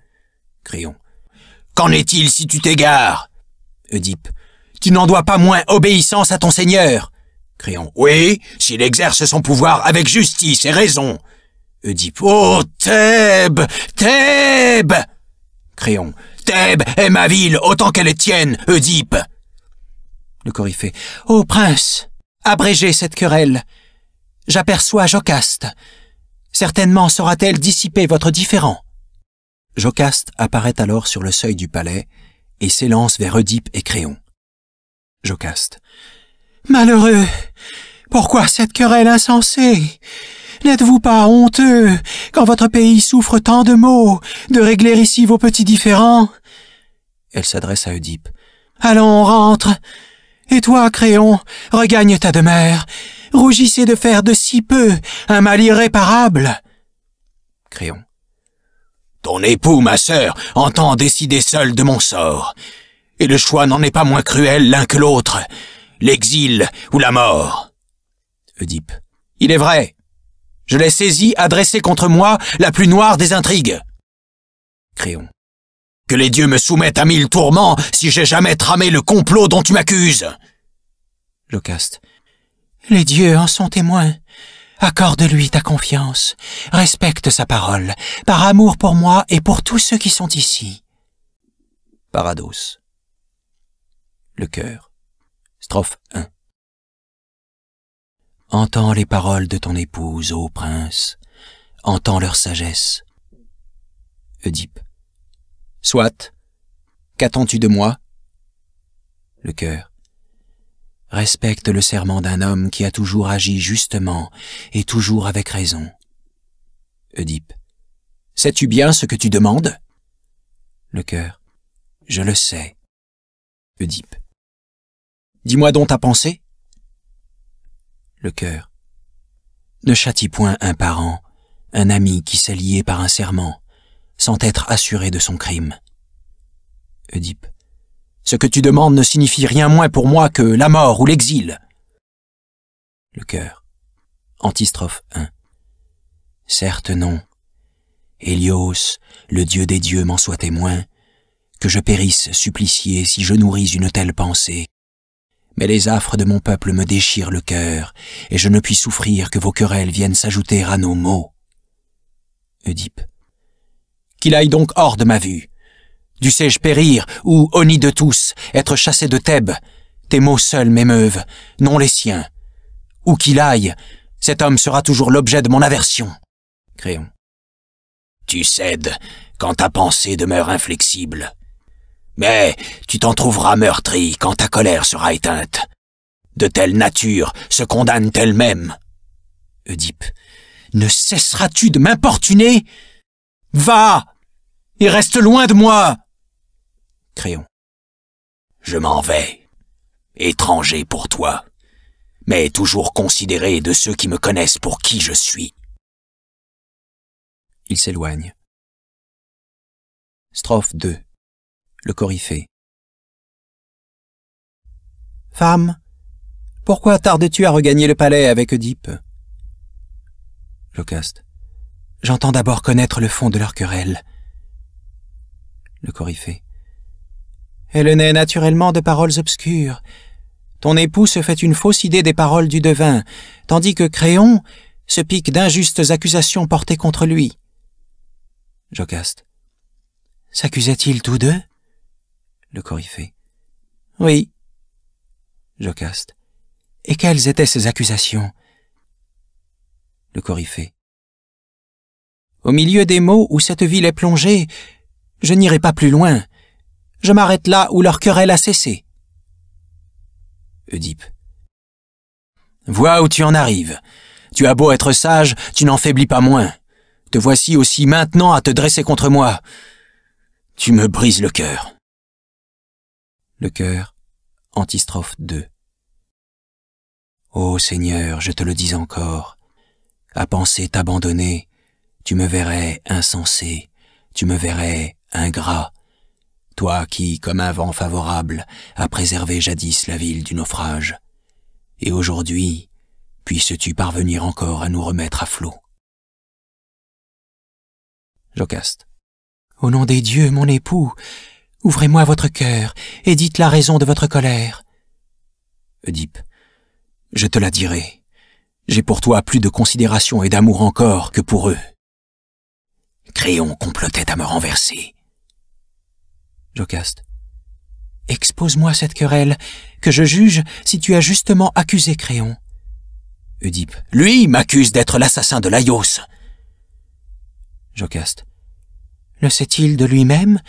Créon. Qu'en est-il si tu t'égares Oedipe tu n'en dois pas moins obéissance à ton Seigneur. Créon. Oui, s'il exerce son pouvoir avec justice et raison. Oedipe. Oh, Thèbes Thèbes Créon. Thèbes est ma ville autant qu'elle est tienne, Oedipe. Le Coryphée. Ô oh, prince, abrégez cette querelle. J'aperçois Jocaste. Certainement saura-t-elle dissiper votre différend. Jocaste apparaît alors sur le seuil du palais et s'élance vers Oedipe et Créon. Jocaste. Malheureux! Pourquoi cette querelle insensée? N'êtes-vous pas honteux, quand votre pays souffre tant de maux, de régler ici vos petits différends? Elle s'adresse à Oedipe. Allons, rentre. Et toi, Créon, regagne ta demeure. Rougissez de faire de si peu un mal irréparable. Créon. Ton époux, ma sœur, entend décider seul de mon sort et le choix n'en est pas moins cruel l'un que l'autre, l'exil ou la mort. Oedipe. Il est vrai. Je l'ai saisi adressé contre moi la plus noire des intrigues. Créon. Que les dieux me soumettent à mille tourments si j'ai jamais tramé le complot dont tu m'accuses. Locaste. Les dieux en sont témoins. Accorde-lui ta confiance, respecte sa parole, par amour pour moi et pour tous ceux qui sont ici. Parados le cœur. Strophe 1. Entends les paroles de ton épouse, ô prince, entends leur sagesse. Oedipe. Soit. Qu'attends-tu de moi Le cœur. Respecte le serment d'un homme qui a toujours agi justement et toujours avec raison. Oedipe. Sais-tu bien ce que tu demandes Le cœur. Je le sais. Oedipe. Dis-moi donc ta pensée. Le cœur. Ne châtie point un parent, un ami qui s'est lié par un serment, sans être assuré de son crime. Oedipe. Ce que tu demandes ne signifie rien moins pour moi que la mort ou l'exil. Le cœur. Antistrophe 1. Certes non. Hélios, le dieu des dieux m'en soit témoin, que je périsse supplicié si je nourris une telle pensée mais les affres de mon peuple me déchirent le cœur, et je ne puis souffrir que vos querelles viennent s'ajouter à nos maux. Oedipe. Qu'il aille donc hors de ma vue. Dussé-je périr, ou, honni de tous, être chassé de Thèbes Tes mots seuls m'émeuvent, non les siens. Où qu'il aille, cet homme sera toujours l'objet de mon aversion. Créon. Tu cèdes quand ta pensée demeure inflexible. Mais tu t'en trouveras meurtri quand ta colère sera éteinte. De telle nature se condamne elle-même. Oedipe. Ne cesseras-tu de m'importuner Va et reste loin de moi. Créon, Je m'en vais, étranger pour toi, mais toujours considéré de ceux qui me connaissent pour qui je suis. Il s'éloigne. Strophe 2 le coryphée. Femme, pourquoi tardes-tu à regagner le palais avec Oedipe Jocaste « J'entends d'abord connaître le fond de leur querelle. Le coryphée. Elle naît naturellement de paroles obscures. Ton époux se fait une fausse idée des paroles du devin, tandis que Créon se pique d'injustes accusations portées contre lui. Jocaste. S'accusaient-ils tous deux le coryphée. Oui. Jocaste. Et quelles étaient ces accusations Le coryphée. Au milieu des mots où cette ville est plongée, je n'irai pas plus loin. Je m'arrête là où leur querelle a cessé. Oedipe. Vois où tu en arrives. Tu as beau être sage, tu n'en faiblis pas moins. Te voici aussi maintenant à te dresser contre moi. Tu me brises le cœur le cœur, antistrophe 2. Ô Seigneur, je te le dis encore, à penser t'abandonner, tu me verrais insensé, tu me verrais ingrat, toi qui, comme un vent favorable, as préservé jadis la ville du naufrage. Et aujourd'hui, puisses-tu parvenir encore à nous remettre à flot. Jocaste. Au nom des dieux, mon époux, Ouvrez-moi votre cœur, et dites la raison de votre colère. Oedipe. Je te la dirai. J'ai pour toi plus de considération et d'amour encore que pour eux. Créon complotait à me renverser. Jocaste. Expose-moi cette querelle, que je juge si tu as justement accusé Créon. Oedipe. Lui m'accuse d'être l'assassin de Laios. Jocaste. Le sait-il de lui-même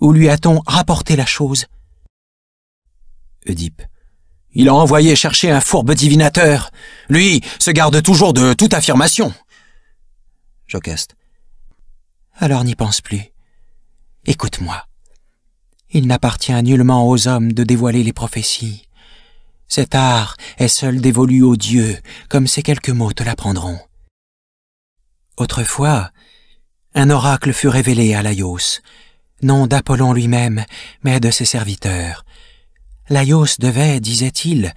où lui a-t-on rapporté la chose Oedipe. Il a envoyé chercher un fourbe divinateur. Lui se garde toujours de toute affirmation. Jocaste. Alors n'y pense plus. Écoute-moi. Il n'appartient nullement aux hommes de dévoiler les prophéties. Cet art est seul dévolu aux dieux, comme ces quelques mots te l'apprendront. Autrefois, un oracle fut révélé à Laios, non d'Apollon lui-même, mais de ses serviteurs. Laios devait, disait-il,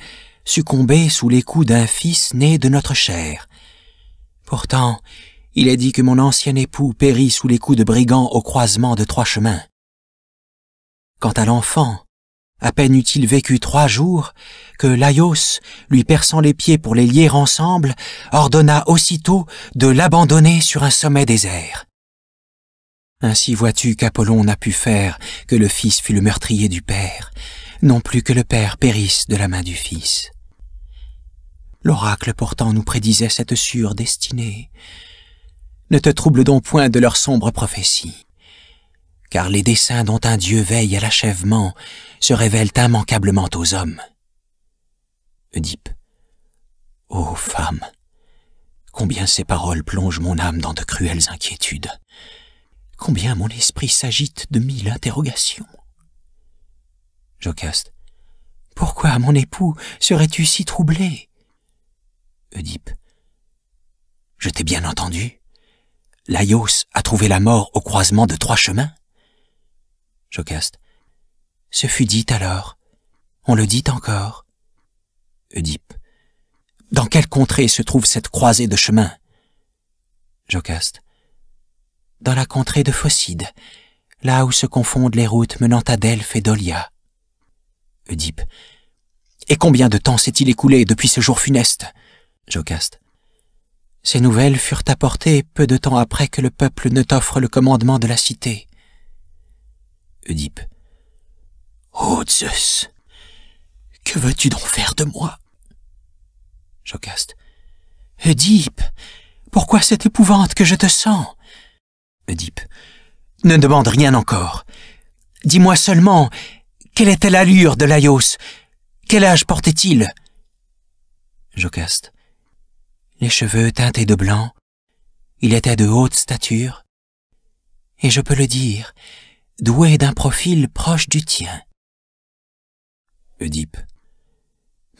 succomber sous les coups d'un fils né de notre chair. Pourtant, il est dit que mon ancien époux périt sous les coups de brigands au croisement de trois chemins. Quant à l'enfant, à peine eut-il vécu trois jours, que Laios, lui perçant les pieds pour les lier ensemble, ordonna aussitôt de l'abandonner sur un sommet désert. Ainsi vois-tu qu'Apollon n'a pu faire que le Fils fût le meurtrier du Père, non plus que le Père périsse de la main du Fils. L'oracle pourtant nous prédisait cette sûre destinée. Ne te trouble donc point de leur sombre prophétie, car les desseins dont un Dieu veille à l'achèvement se révèlent immanquablement aux hommes. Oedipe. Ô femme, combien ces paroles plongent mon âme dans de cruelles inquiétudes. Combien mon esprit s'agite de mille interrogations. Jocaste. Pourquoi, mon époux, serais-tu si troublé Oedipe. Je t'ai bien entendu. Laios a trouvé la mort au croisement de trois chemins. Jocaste. Ce fut dit alors. On le dit encore. Oedipe. Dans quelle contrée se trouve cette croisée de chemins Jocaste dans la contrée de Phocide, là où se confondent les routes menant à Delphes et Dolia. Oedipe. Et combien de temps s'est-il écoulé depuis ce jour funeste Jocaste. Ces nouvelles furent apportées peu de temps après que le peuple ne t'offre le commandement de la cité. Oedipe. Ô oh Zeus, que veux-tu donc faire de moi Jocaste. Oedipe, pourquoi cette épouvante que je te sens Œdipe, Ne demande rien encore. Dis-moi seulement, quelle était l'allure de Laios Quel âge portait-il Jocaste. Les cheveux teintés de blanc. Il était de haute stature. Et je peux le dire, doué d'un profil proche du tien. Oedipe.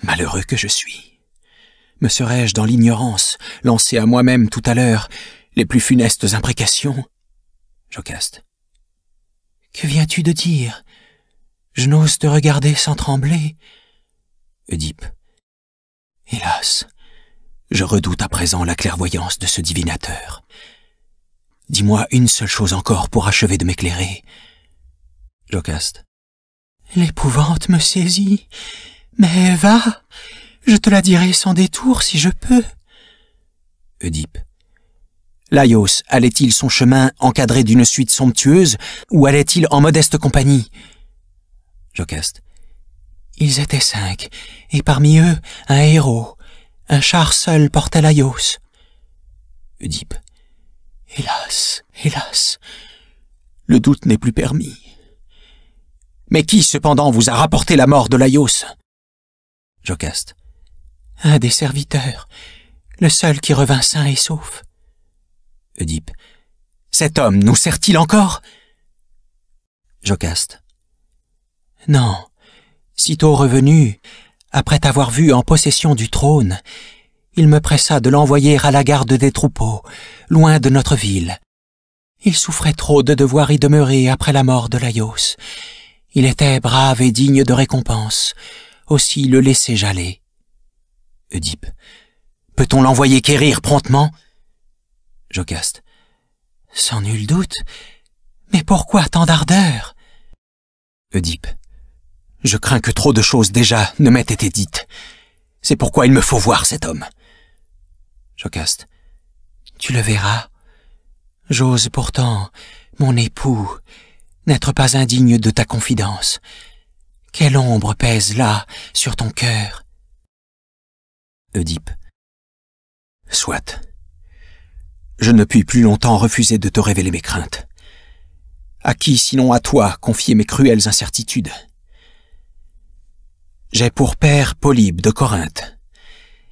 Malheureux que je suis. Me serais-je dans l'ignorance lancé à moi-même tout à l'heure les plus funestes imprécations Jocaste. Que viens-tu de dire Je n'ose te regarder sans trembler. Oedipe. Hélas, je redoute à présent la clairvoyance de ce divinateur. Dis-moi une seule chose encore pour achever de m'éclairer. Jocaste. L'épouvante me saisit. Mais va, je te la dirai sans détour si je peux. Laios allait-il son chemin encadré d'une suite somptueuse, ou allait-il en modeste compagnie Jocaste. Ils étaient cinq, et parmi eux un héros. Un char seul portait Laios. Oedipe. Hélas, hélas, le doute n'est plus permis. Mais qui, cependant, vous a rapporté la mort de Laios Jocaste. Un des serviteurs, le seul qui revint sain et sauf. Oedipe. Cet homme nous sert-il encore Jocaste. Non. Sitôt revenu, après t'avoir vu en possession du trône, il me pressa de l'envoyer à la garde des troupeaux, loin de notre ville. Il souffrait trop de devoir y demeurer après la mort de Laios. Il était brave et digne de récompense. Aussi le laissai-je aller ?» Oedipe. Peut-on l'envoyer quérir promptement Jocaste. Sans nul doute. Mais pourquoi tant d'ardeur Oedipe. Je crains que trop de choses déjà ne m'aient été dites. C'est pourquoi il me faut voir cet homme. Jocaste. Tu le verras. J'ose pourtant, mon époux, n'être pas indigne de ta confidence. Quelle ombre pèse là sur ton cœur Oedipe. Soit. Je ne puis plus longtemps refuser de te révéler mes craintes. À qui, sinon à toi, confier mes cruelles incertitudes J'ai pour père Polybe de Corinthe,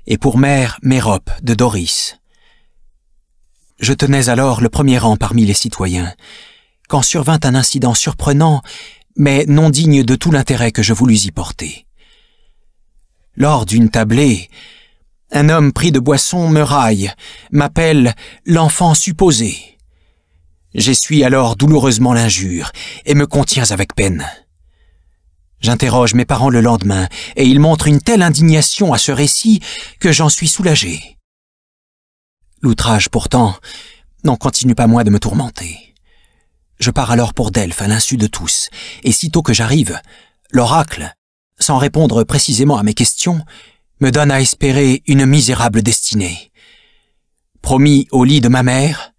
et pour mère Mérope de Doris. Je tenais alors le premier rang parmi les citoyens, quand survint un incident surprenant, mais non digne de tout l'intérêt que je voulus y porter. Lors d'une tablée, un homme pris de boisson me raille, m'appelle l'enfant supposé. J'essuie alors douloureusement l'injure et me contiens avec peine. J'interroge mes parents le lendemain et ils montrent une telle indignation à ce récit que j'en suis soulagé. L'outrage pourtant n'en continue pas moins de me tourmenter. Je pars alors pour Delphes à l'insu de tous, et sitôt que j'arrive, l'oracle, sans répondre précisément à mes questions, me donne à espérer une misérable destinée. Promis au lit de ma mère,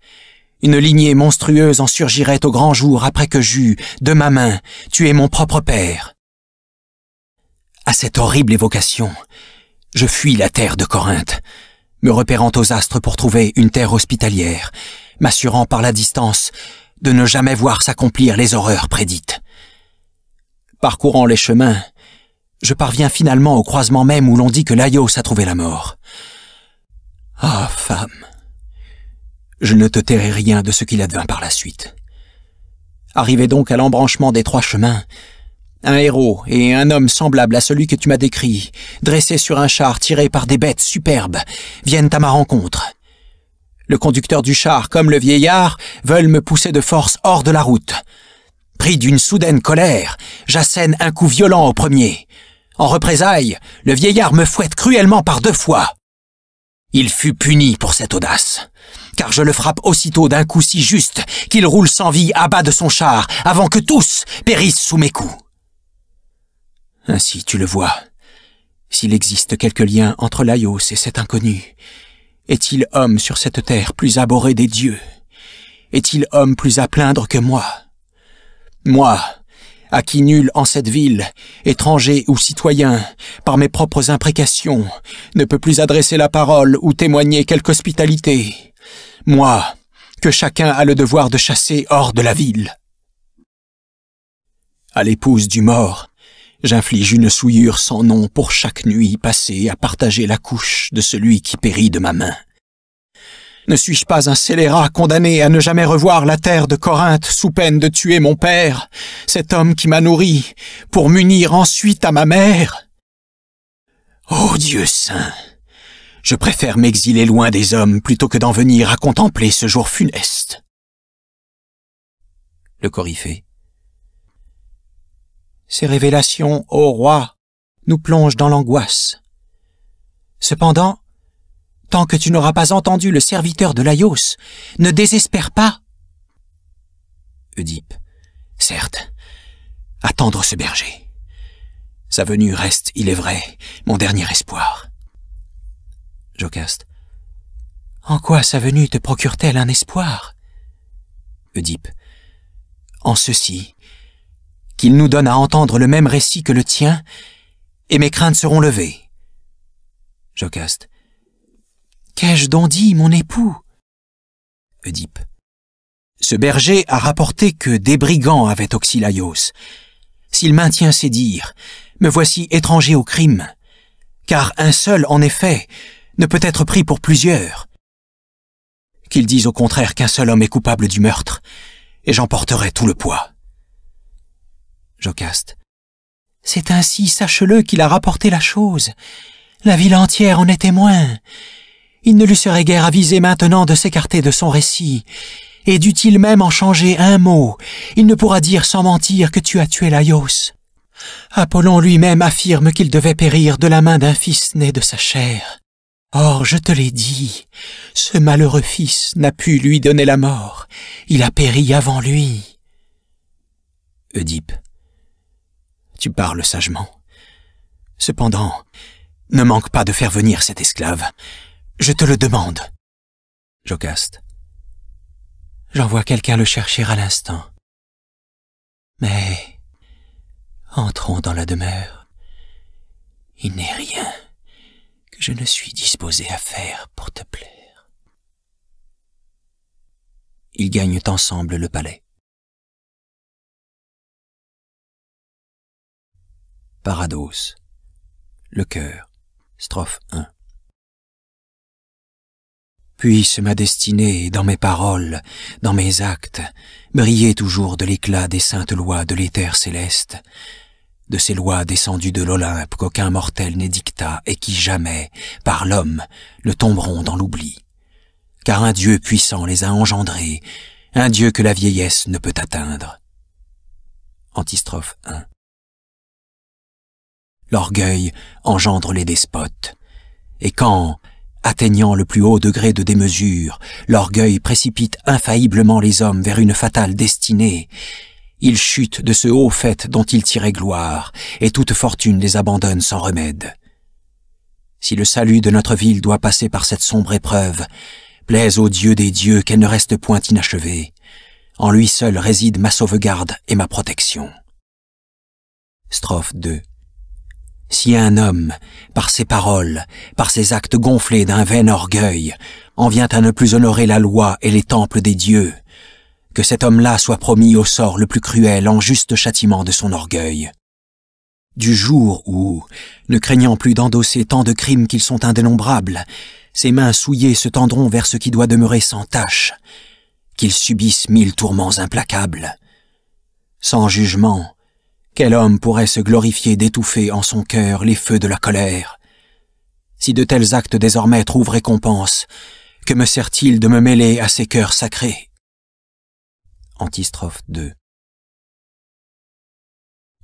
une lignée monstrueuse en surgirait au grand jour après que j'eus, de ma main, tué mon propre père. À cette horrible évocation, je fuis la terre de Corinthe, me repérant aux astres pour trouver une terre hospitalière, m'assurant par la distance de ne jamais voir s'accomplir les horreurs prédites. Parcourant les chemins, je parviens finalement au croisement même où l'on dit que Laios a trouvé la mort. Ah, femme, je ne te tairai rien de ce qu'il advint par la suite. Arrivé donc à l'embranchement des trois chemins, un héros et un homme semblable à celui que tu m'as décrit, dressés sur un char tiré par des bêtes superbes, viennent à ma rencontre. Le conducteur du char, comme le vieillard, veulent me pousser de force hors de la route. Pris d'une soudaine colère, j'assène un coup violent au premier. En représailles, le vieillard me fouette cruellement par deux fois. Il fut puni pour cette audace, car je le frappe aussitôt d'un coup si juste qu'il roule sans vie à bas de son char, avant que tous périssent sous mes coups. Ainsi tu le vois, s'il existe quelque lien entre l'Aios et cet inconnu, est-il homme sur cette terre plus abhorré des dieux Est-il homme plus à plaindre que moi Moi, à qui nul en cette ville, étranger ou citoyen, par mes propres imprécations, ne peut plus adresser la parole ou témoigner quelque hospitalité. Moi, que chacun a le devoir de chasser hors de la ville. À l'épouse du mort, j'inflige une souillure sans nom pour chaque nuit passée à partager la couche de celui qui périt de ma main. Ne suis-je pas un scélérat condamné à ne jamais revoir la terre de Corinthe sous peine de tuer mon père, cet homme qui m'a nourri, pour m'unir ensuite à ma mère Ô oh Dieu saint Je préfère m'exiler loin des hommes plutôt que d'en venir à contempler ce jour funeste. Le Coryphée. Ces révélations, ô roi, nous plongent dans l'angoisse. Cependant, Tant que tu n'auras pas entendu le serviteur de Laios, ne désespère pas. Oedipe. Certes, attendre ce berger. Sa venue reste, il est vrai, mon dernier espoir. Jocaste. En quoi sa venue te procure-t-elle un espoir Oedipe. En ceci, qu'il nous donne à entendre le même récit que le tien, et mes craintes seront levées. Jocaste. Qu'ai-je donc dit, mon époux Oedipe. Ce berger a rapporté que des brigands avaient Oxylaios. S'il maintient ses dires, me voici étranger au crime, car un seul, en effet, ne peut être pris pour plusieurs. Qu'ils disent au contraire qu'un seul homme est coupable du meurtre, et j'emporterai tout le poids. Jocaste. C'est ainsi, sache-le, qu'il a rapporté la chose. La ville entière en est témoin il ne lui serait guère avisé maintenant de s'écarter de son récit, et dût-il même en changer un mot, il ne pourra dire sans mentir que tu as tué Laios. Apollon lui-même affirme qu'il devait périr de la main d'un fils né de sa chair. Or, je te l'ai dit, ce malheureux fils n'a pu lui donner la mort, il a péri avant lui. Oedipe, tu parles sagement. Cependant, ne manque pas de faire venir cet esclave. Je te le demande. Jocaste. J'envoie quelqu'un le chercher à l'instant. Mais entrons dans la demeure. Il n'est rien que je ne suis disposé à faire pour te plaire. Ils gagnent ensemble le palais. Parados. Le cœur. Strophe 1. Puisse ma destinée, dans mes paroles, dans mes actes, briller toujours de l'éclat des saintes lois de l'éther céleste, de ces lois descendues de l'Olympe qu'aucun mortel n'édicta et qui jamais, par l'homme, ne tomberont dans l'oubli. Car un Dieu puissant les a engendrés, un Dieu que la vieillesse ne peut atteindre. Antistrophe 1 L'orgueil engendre les despotes, et quand, Atteignant le plus haut degré de démesure, l'orgueil précipite infailliblement les hommes vers une fatale destinée. Ils chutent de ce haut fait dont ils tiraient gloire, et toute fortune les abandonne sans remède. Si le salut de notre ville doit passer par cette sombre épreuve, plaise au Dieu des dieux qu'elle ne reste point inachevée. En lui seul réside ma sauvegarde et ma protection. Strophe 2 si un homme, par ses paroles, par ses actes gonflés d'un vain orgueil, en vient à ne plus honorer la loi et les temples des dieux, que cet homme-là soit promis au sort le plus cruel en juste châtiment de son orgueil. Du jour où, ne craignant plus d'endosser tant de crimes qu'ils sont indénombrables, ses mains souillées se tendront vers ce qui doit demeurer sans tache, qu'ils subissent mille tourments implacables. Sans jugement, quel homme pourrait se glorifier d'étouffer en son cœur les feux de la colère Si de tels actes désormais trouvent récompense, que me sert-il de me mêler à ces cœurs sacrés Antistrophe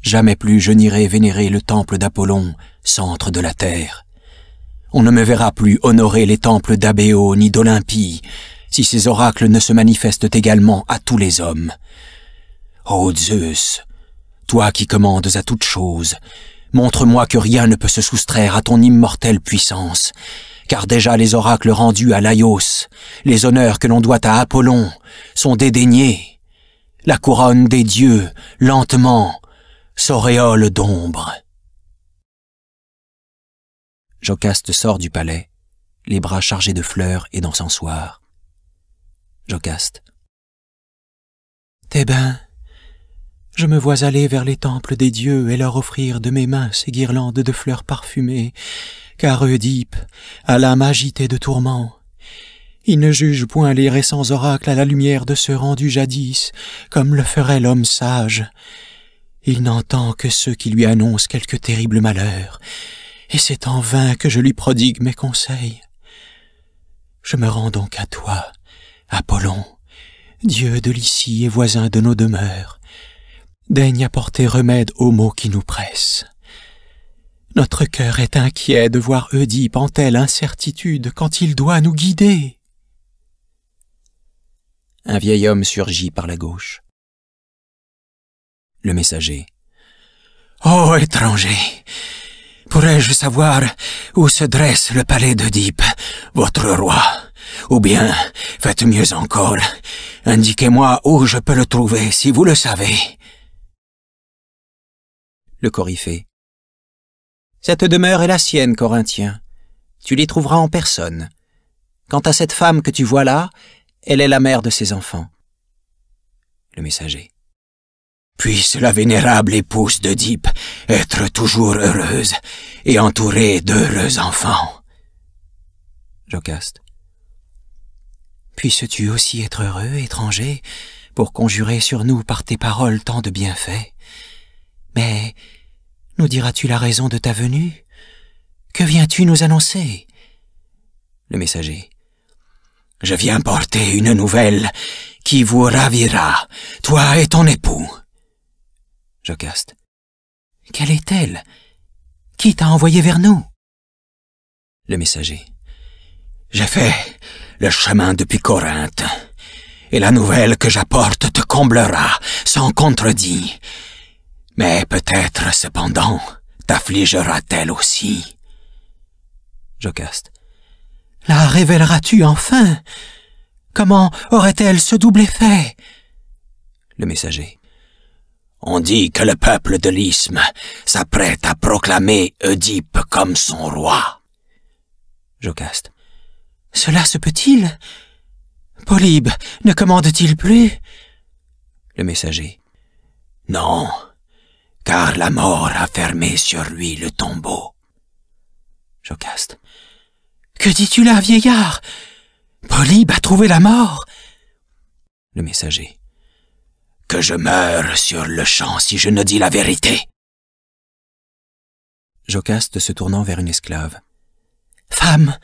Jamais plus je n'irai vénérer le temple d'Apollon, centre de la terre. On ne me verra plus honorer les temples d'Abéo ni d'Olympie, si ces oracles ne se manifestent également à tous les hommes. Ô Zeus, toi qui commandes à toutes choses, montre-moi que rien ne peut se soustraire à ton immortelle puissance, car déjà les oracles rendus à Laios, les honneurs que l'on doit à Apollon, sont dédaignés. La couronne des dieux, lentement, s'auréole d'ombre. Jocaste sort du palais, les bras chargés de fleurs et d'encensoirs. Jocaste. T'es eh ben, je me vois aller vers les temples des dieux et leur offrir de mes mains ces guirlandes de fleurs parfumées, car Oedipe, à l'âme agitée de tourments, il ne juge point les récents oracles à la lumière de ce rendu jadis, comme le ferait l'homme sage. Il n'entend que ceux qui lui annoncent quelque terrible malheur, et c'est en vain que je lui prodigue mes conseils. Je me rends donc à toi, Apollon, dieu de l'ici et voisin de nos demeures, daigne apporter remède aux maux qui nous pressent. Notre cœur est inquiet de voir Oedipe en telle incertitude quand il doit nous guider. Un vieil homme surgit par la gauche. Le messager. oh, étranger, pourrais-je savoir où se dresse le palais d'Oedipe, votre roi Ou bien, faites mieux encore, indiquez-moi où je peux le trouver si vous le savez le Coryphée. Cette demeure est la sienne, Corinthien. Tu l'y trouveras en personne. Quant à cette femme que tu vois là, elle est la mère de ses enfants. Le messager. Puisse la vénérable épouse d'Oedipe être toujours heureuse et entourée d'heureux enfants. Jocaste. Puisses-tu aussi être heureux, étranger, pour conjurer sur nous par tes paroles tant de bienfaits mais nous diras-tu la raison de ta venue Que viens-tu nous annoncer Le messager. Je viens porter une nouvelle qui vous ravira, toi et ton époux. Jocaste. Quelle est-elle Qui t'a envoyé vers nous Le messager. J'ai fait le chemin depuis Corinthe, et la nouvelle que j'apporte te comblera sans contredit. Mais peut-être, cependant, t'affligera-t-elle aussi. Jocaste. La révéleras-tu enfin Comment aurait-elle ce double effet Le messager. On dit que le peuple de l'isthme s'apprête à proclamer Oedipe comme son roi. Jocaste. Cela se peut-il Polybe ne commande-t-il plus Le messager. Non, car la mort a fermé sur lui le tombeau. Jocaste. Que dis-tu là, vieillard Polybe a trouvé la mort. Le messager. Que je meure sur le champ si je ne dis la vérité. Jocaste se tournant vers une esclave. Femme,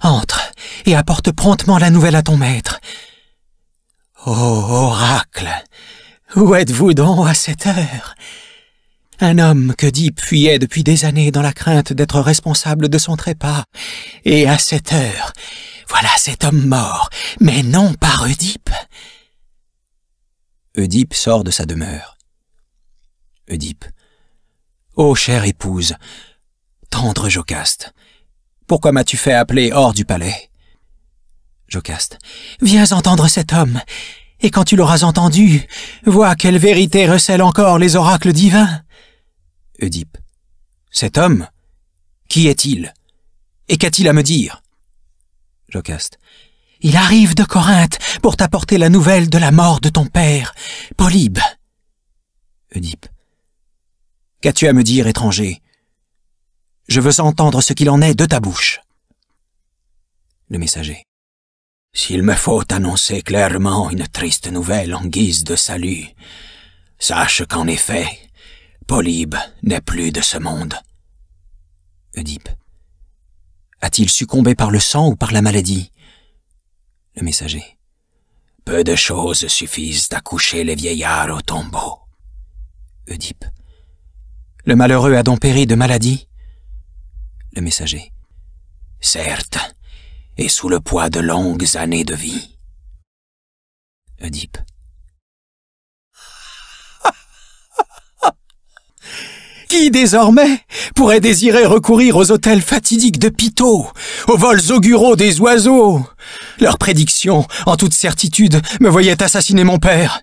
entre et apporte promptement la nouvelle à ton maître. Ô oh, oracle, où êtes-vous donc à cette heure un homme que fuyait depuis des années dans la crainte d'être responsable de son trépas. Et à cette heure, voilà cet homme mort, mais non par Oedipe. Oedipe sort de sa demeure. Oedipe. Ô chère épouse, tendre Jocaste, pourquoi m'as-tu fait appeler hors du palais Jocaste. Viens entendre cet homme, et quand tu l'auras entendu, vois quelle vérité recèlent encore les oracles divins. Cet homme Qui est-il Et qu'a-t-il à me dire Jocaste. Il arrive de Corinthe pour t'apporter la nouvelle de la mort de ton père, Polybe. Qu'as-tu à me dire, étranger Je veux entendre ce qu'il en est de ta bouche. Le messager. S'il me faut annoncer clairement une triste nouvelle en guise de salut, sache qu'en effet, Polybe n'est plus de ce monde. Oedipe. A-t-il succombé par le sang ou par la maladie Le messager. Peu de choses suffisent à coucher les vieillards au tombeau. Oedipe. Le malheureux a donc péri de maladie Le messager. Certes, et sous le poids de longues années de vie. qui désormais pourrait désirer recourir aux hôtels fatidiques de Pitot, aux vols auguraux des oiseaux Leurs prédictions, en toute certitude, me voyaient assassiner mon père.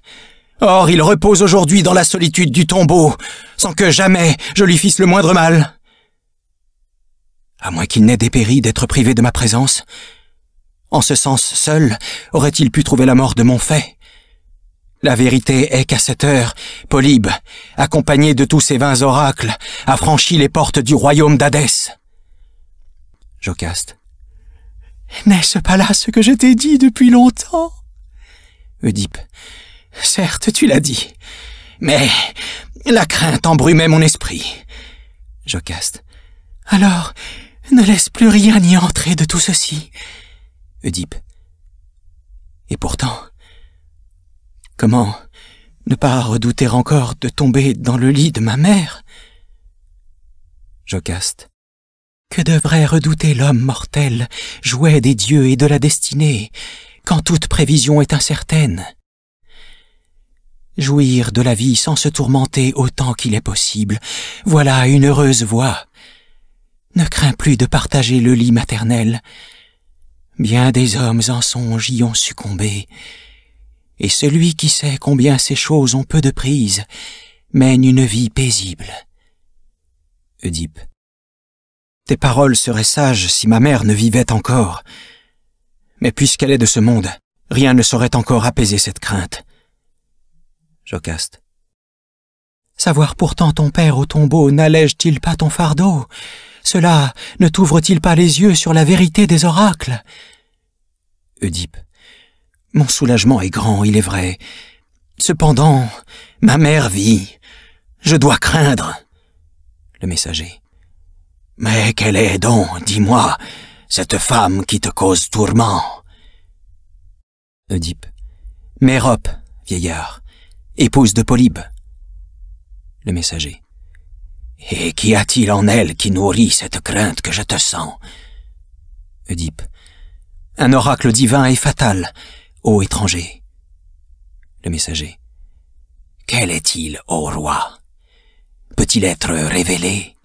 Or, il repose aujourd'hui dans la solitude du tombeau, sans que jamais je lui fisse le moindre mal. À moins qu'il n'ait dépéri d'être privé de ma présence, en ce sens seul aurait-il pu trouver la mort de mon fait, la vérité est qu'à cette heure, Polybe, accompagné de tous ses vingt oracles, a franchi les portes du royaume d'Hadès. Jocaste. N'est-ce pas là ce que je t'ai dit depuis longtemps Oedipe. Certes, tu l'as dit, mais la crainte embrumait mon esprit. Jocaste. Alors, ne laisse plus rien y entrer de tout ceci. Oedipe. Et pourtant, Comment ne pas redouter encore de tomber dans le lit de ma mère Jocaste. Que devrait redouter l'homme mortel, jouet des dieux et de la destinée, quand toute prévision est incertaine Jouir de la vie sans se tourmenter autant qu'il est possible, voilà une heureuse voie. Ne crains plus de partager le lit maternel. Bien des hommes en songe y ont succombé, et celui qui sait combien ces choses ont peu de prise mène une vie paisible. Oedipe. Tes paroles seraient sages si ma mère ne vivait encore. Mais puisqu'elle est de ce monde, rien ne saurait encore apaiser cette crainte. Jocaste. Savoir pourtant ton père au tombeau n'allège-t-il pas ton fardeau Cela ne t'ouvre-t-il pas les yeux sur la vérité des oracles mon soulagement est grand, il est vrai. Cependant, ma mère vit. Je dois craindre. Le messager. Mais quelle est donc, dis-moi, cette femme qui te cause tourment Oedipe. Mérope, vieillard, épouse de Polybe. Le messager. Et qu'y a-t-il en elle qui nourrit cette crainte que je te sens Oedipe. Un oracle divin et fatal Ô étranger Le messager. Quel est-il, ô roi Peut-il être révélé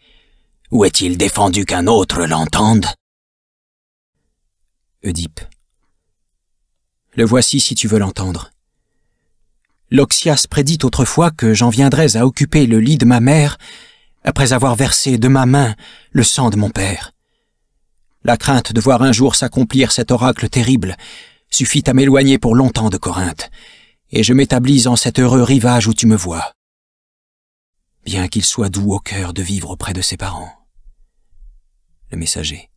Ou est-il défendu qu'un autre l'entende Oedipe. Le voici si tu veux l'entendre. Loxias prédit autrefois que j'en viendrais à occuper le lit de ma mère après avoir versé de ma main le sang de mon père. La crainte de voir un jour s'accomplir cet oracle terrible suffit à m'éloigner pour longtemps de Corinthe, et je m'établis en cet heureux rivage où tu me vois. Bien qu'il soit doux au cœur de vivre auprès de ses parents. Le messager.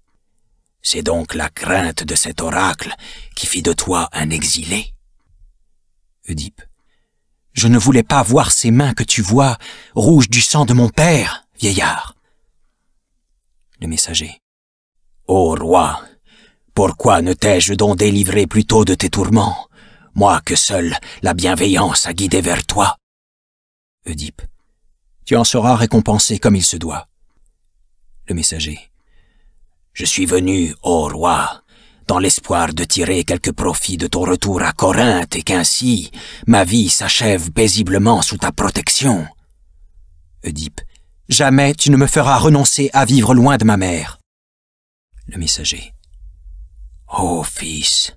C'est donc la crainte de cet oracle qui fit de toi un exilé. Oedipe. Je ne voulais pas voir ces mains que tu vois, rouges du sang de mon père, vieillard. Le messager. Ô roi, pourquoi ne t'ai-je donc délivré plutôt de tes tourments, moi que seule la bienveillance a guidé vers toi Oedipe. Tu en seras récompensé comme il se doit. Le messager. Je suis venu, ô roi, dans l'espoir de tirer quelque profit de ton retour à Corinthe et qu'ainsi ma vie s'achève paisiblement sous ta protection. Oedipe. Jamais tu ne me feras renoncer à vivre loin de ma mère. Le messager. Oh fils,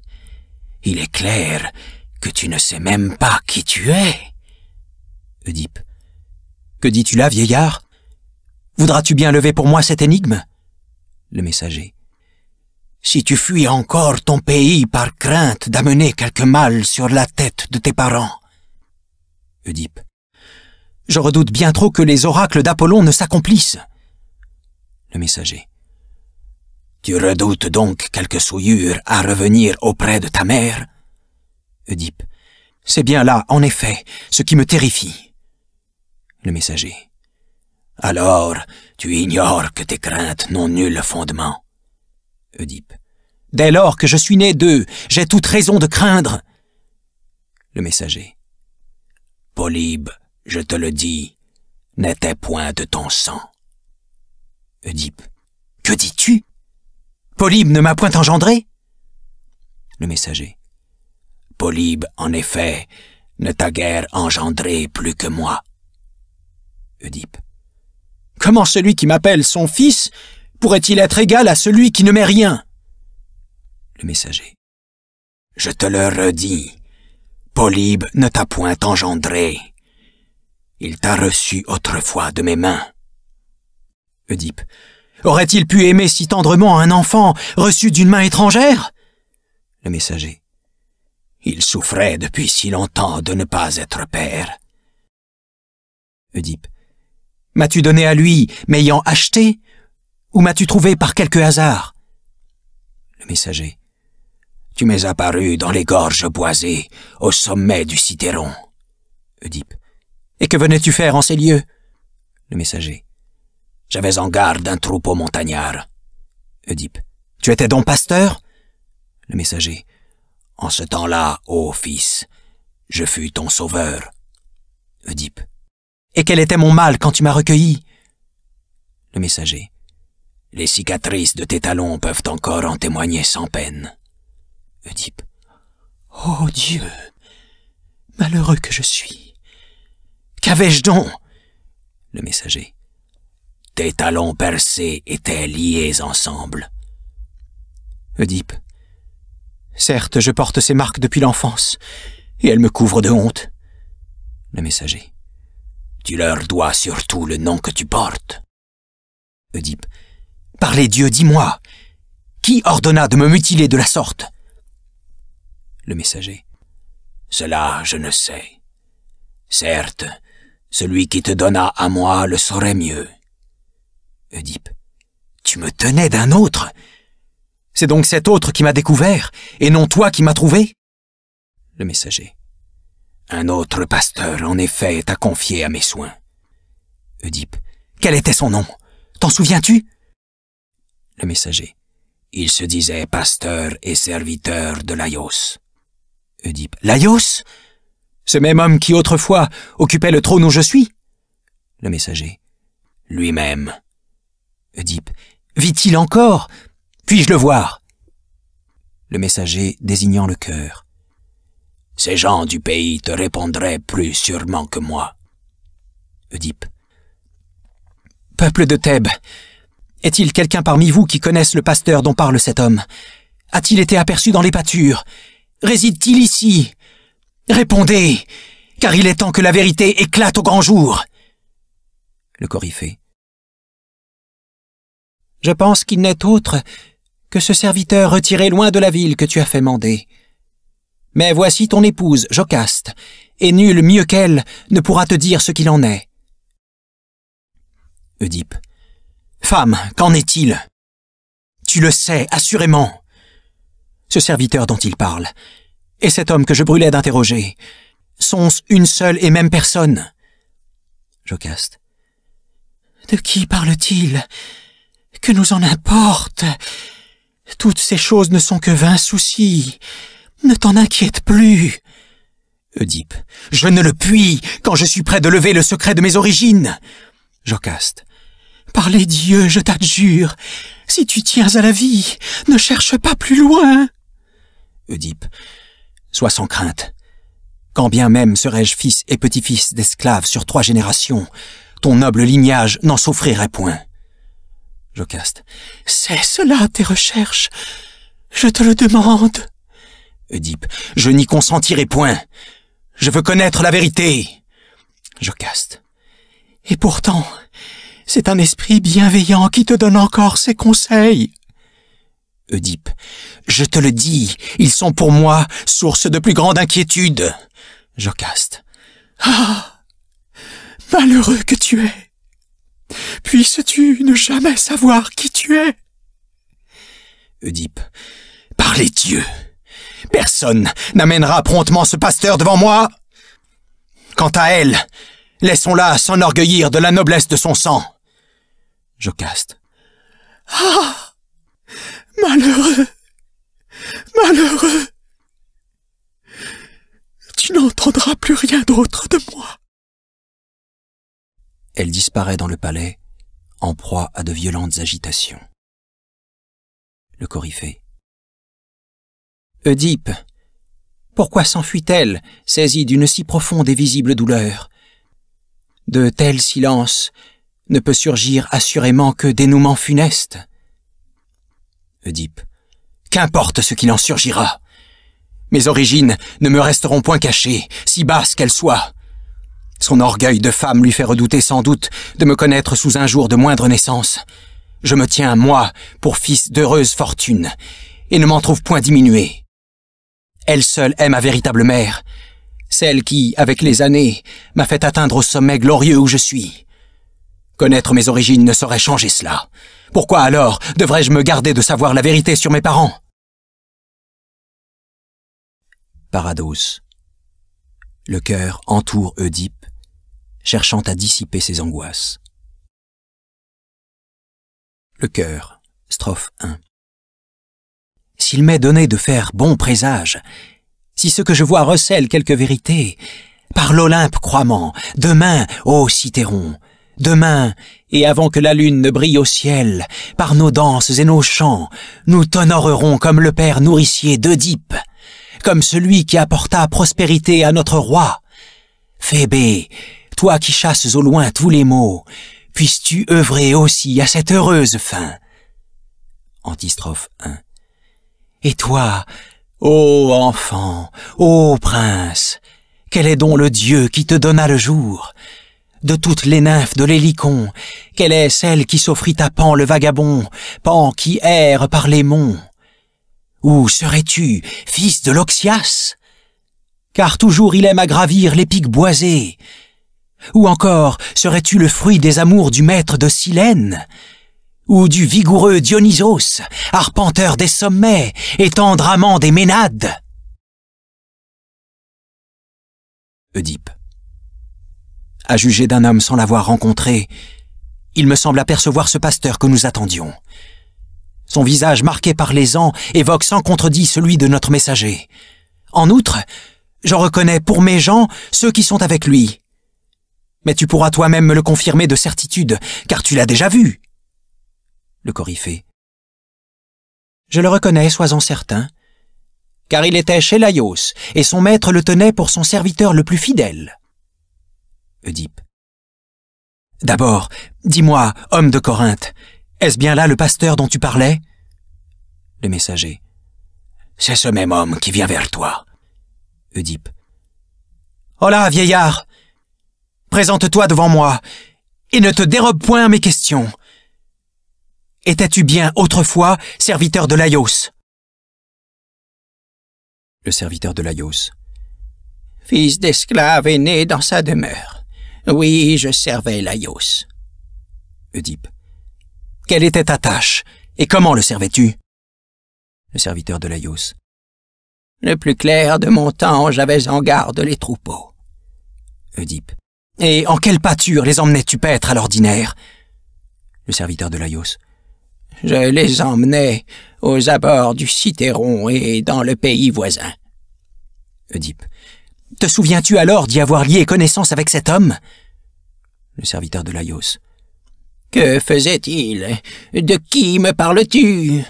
il est clair que tu ne sais même pas qui tu es. Oedipe. Que dis-tu là, vieillard Voudras-tu bien lever pour moi cette énigme Le messager. Si tu fuis encore ton pays par crainte d'amener quelque mal sur la tête de tes parents. Oedipe. Je redoute bien trop que les oracles d'Apollon ne s'accomplissent. Le messager. Tu redoutes donc quelque souillure à revenir auprès de ta mère Oedipe. C'est bien là, en effet, ce qui me terrifie. Le messager. Alors, tu ignores que tes craintes n'ont nul fondement. Oedipe. Dès lors que je suis né d'eux, j'ai toute raison de craindre. Le messager. Polybe, je te le dis, n'était point de ton sang. Oedipe. Que dis-tu Polybe ne m'a point engendré Le messager. Polybe, en effet, ne t'a guère engendré plus que moi. Oedipe. Comment celui qui m'appelle son fils pourrait-il être égal à celui qui ne m'est rien Le messager. Je te le redis, Polybe ne t'a point engendré. Il t'a reçu autrefois de mes mains. Aurait-il pu aimer si tendrement un enfant reçu d'une main étrangère Le messager. Il souffrait depuis si longtemps de ne pas être père. Oedipe. M'as-tu donné à lui, m'ayant acheté, ou m'as-tu trouvé par quelque hasard Le messager. Tu m'es apparu dans les gorges boisées, au sommet du Citeron. Oedipe. Et que venais-tu faire en ces lieux Le messager. J'avais en garde un troupeau montagnard. Oedipe. Tu étais donc pasteur? Le messager. En ce temps-là, ô fils, je fus ton sauveur. Oedipe. Et quel était mon mal quand tu m'as recueilli? Le messager. Les cicatrices de tes talons peuvent encore en témoigner sans peine. Oedipe. Oh Dieu! Malheureux que je suis! Qu'avais-je donc? Le messager. Tes talons percés étaient liés ensemble. Oedipe. Certes, je porte ces marques depuis l'enfance, et elles me couvrent de honte. Le messager. Tu leur dois surtout le nom que tu portes. Oedipe. Par les dieux, dis-moi, qui ordonna de me mutiler de la sorte Le messager. Cela, je ne sais. Certes, celui qui te donna à moi le saurait mieux. Oedipe. Tu me tenais d'un autre. C'est donc cet autre qui m'a découvert, et non toi qui m'as trouvé. Le messager. Un autre pasteur, en effet, t'a confié à mes soins. Oedipe. Quel était son nom? T'en souviens-tu? Le messager. Il se disait pasteur et serviteur de Laios. Oedipe. Laios? Ce même homme qui autrefois occupait le trône où je suis? Le messager. Lui-même. Oedipe. Vit-il encore Puis-je le voir Le messager désignant le cœur. Ces gens du pays te répondraient plus sûrement que moi. Oedipe. Peuple de Thèbes, est-il quelqu'un parmi vous qui connaisse le pasteur dont parle cet homme A-t-il été aperçu dans les pâtures Réside-t-il ici Répondez, car il est temps que la vérité éclate au grand jour. Le Coryphée. Je pense qu'il n'est autre que ce serviteur retiré loin de la ville que tu as fait mander. Mais voici ton épouse, Jocaste, et nul mieux qu'elle ne pourra te dire ce qu'il en est. Oedipe. Femme, qu'en est-il Tu le sais, assurément. Ce serviteur dont il parle, et cet homme que je brûlais d'interroger, sont une seule et même personne Jocaste. De qui parle-t-il que nous en importe Toutes ces choses ne sont que vains soucis. Ne t'en inquiète plus. Oedipe. Je ne le puis quand je suis prêt de lever le secret de mes origines. Jocaste. Par les dieux, je t'adjure, si tu tiens à la vie, ne cherche pas plus loin. Oedipe. Sois sans crainte. Quand bien même serais-je fils et petit-fils d'esclaves sur trois générations, ton noble lignage n'en souffrirait point. Jocaste. C'est cela tes recherches. Je te le demande. Oedipe. Je n'y consentirai point. Je veux connaître la vérité. Jocaste. Et pourtant, c'est un esprit bienveillant qui te donne encore ses conseils. Oedipe. Je te le dis, ils sont pour moi source de plus grande inquiétude. Jocaste. Ah. Malheureux que tu es. Puisses-tu ne jamais savoir qui tu es Oedipe. Par les dieux Personne n'amènera promptement ce pasteur devant moi Quant à elle, laissons-la s'enorgueillir de la noblesse de son sang. Jocaste. Ah Malheureux Malheureux Tu n'entendras plus rien d'autre de moi elle disparaît dans le palais, en proie à de violentes agitations. Le coryphée. Oedipe, pourquoi s'enfuit-elle, saisie d'une si profonde et visible douleur De tels silences ne peut surgir assurément que dénouement funeste. Oedipe, qu'importe ce qu'il en surgira mes origines ne me resteront point cachées, si basses qu'elles soient. Son orgueil de femme lui fait redouter sans doute de me connaître sous un jour de moindre naissance. Je me tiens, moi, pour fils d'heureuse fortune, et ne m'en trouve point diminué. Elle seule est ma véritable mère, celle qui, avec les années, m'a fait atteindre au sommet glorieux où je suis. Connaître mes origines ne saurait changer cela. Pourquoi alors devrais-je me garder de savoir la vérité sur mes parents Parados. Le cœur entoure Oedipe cherchant à dissiper ses angoisses. Le cœur, strophe 1. S'il m'est donné de faire bon présage, si ce que je vois recèle quelque vérité, par l'Olympe croiement, demain, ô Cithéron, demain, et avant que la lune ne brille au ciel, par nos danses et nos chants, nous t'honorerons comme le père nourricier d'Oedipe, comme celui qui apporta prospérité à notre roi. Phébé, toi qui chasses au loin tous les maux, puisses-tu œuvrer aussi à cette heureuse fin. Antistrophe 1. Et toi, ô enfant, ô prince, quel est donc le Dieu qui te donna le jour De toutes les nymphes de l'Hélicon, quelle est celle qui s'offrit à Pan le vagabond, Pan qui erre par les monts Où serais-tu, fils de Loxias Car toujours il aime à gravir les pics boisés, ou encore, serais-tu le fruit des amours du maître de Silène Ou du vigoureux Dionysos, arpenteur des sommets et tendre amant des Ménades Oedipe. À juger d'un homme sans l'avoir rencontré, il me semble apercevoir ce pasteur que nous attendions. Son visage marqué par les ans évoque sans contredit celui de notre messager. En outre, je reconnais pour mes gens ceux qui sont avec lui, mais tu pourras toi-même me le confirmer de certitude, car tu l'as déjà vu. Le coryphée. Je le reconnais, sois-en certain, car il était chez Laios, et son maître le tenait pour son serviteur le plus fidèle. Oedipe. D'abord, dis-moi, homme de Corinthe, est-ce bien là le pasteur dont tu parlais Le messager. C'est ce même homme qui vient vers toi. Oedipe. Oh vieillard, Présente-toi devant moi, et ne te dérobe point à mes questions. Étais-tu bien autrefois serviteur de Laios Le serviteur de Laios. Fils d'esclave est né dans sa demeure. Oui, je servais Laios. Oedipe. Quelle était ta tâche, et comment le servais-tu Le serviteur de Laios. Le plus clair de mon temps, j'avais en garde les troupeaux. Oedipe. Et en quelle pâture les emmenais-tu paître à l'ordinaire Le serviteur de Laios. Je les emmenais aux abords du Citéron et dans le pays voisin. Oedipe. Te souviens-tu alors d'y avoir lié connaissance avec cet homme Le serviteur de Laios. Que faisait-il De qui me parles-tu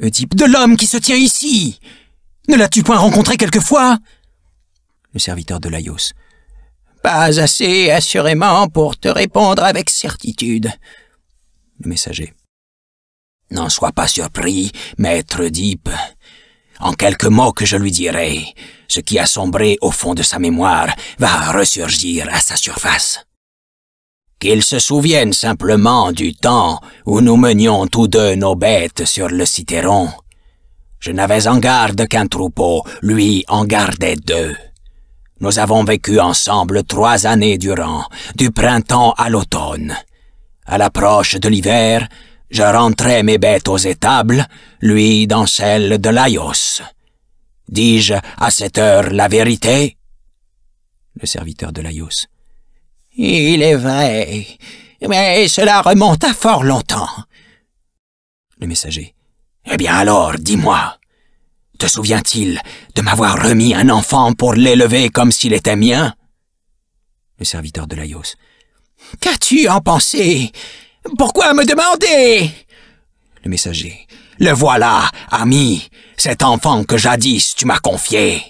Oedipe. De l'homme qui se tient ici Ne l'as-tu point rencontré quelquefois Le serviteur de Laios. Pas assez, assurément, pour te répondre avec certitude. Le messager. N'en sois pas surpris, maître Deep. En quelques mots que je lui dirai, ce qui a sombré au fond de sa mémoire va ressurgir à sa surface. Qu'il se souvienne simplement du temps où nous menions tous deux nos bêtes sur le Citeron. Je n'avais en garde qu'un troupeau, lui en gardait deux. Nous avons vécu ensemble trois années durant, du printemps à l'automne. À l'approche de l'hiver, je rentrais mes bêtes aux étables, lui dans celle de Laios. Dis-je à cette heure la vérité Le serviteur de Laios. Il est vrai, mais cela remonte à fort longtemps. Le messager. Eh bien alors, dis-moi, te souvient-il de m'avoir remis un enfant pour l'élever comme s'il était mien Le serviteur de Laios. Qu'as-tu en pensé Pourquoi me demander Le messager. Le voilà, ami, cet enfant que jadis tu m'as confié.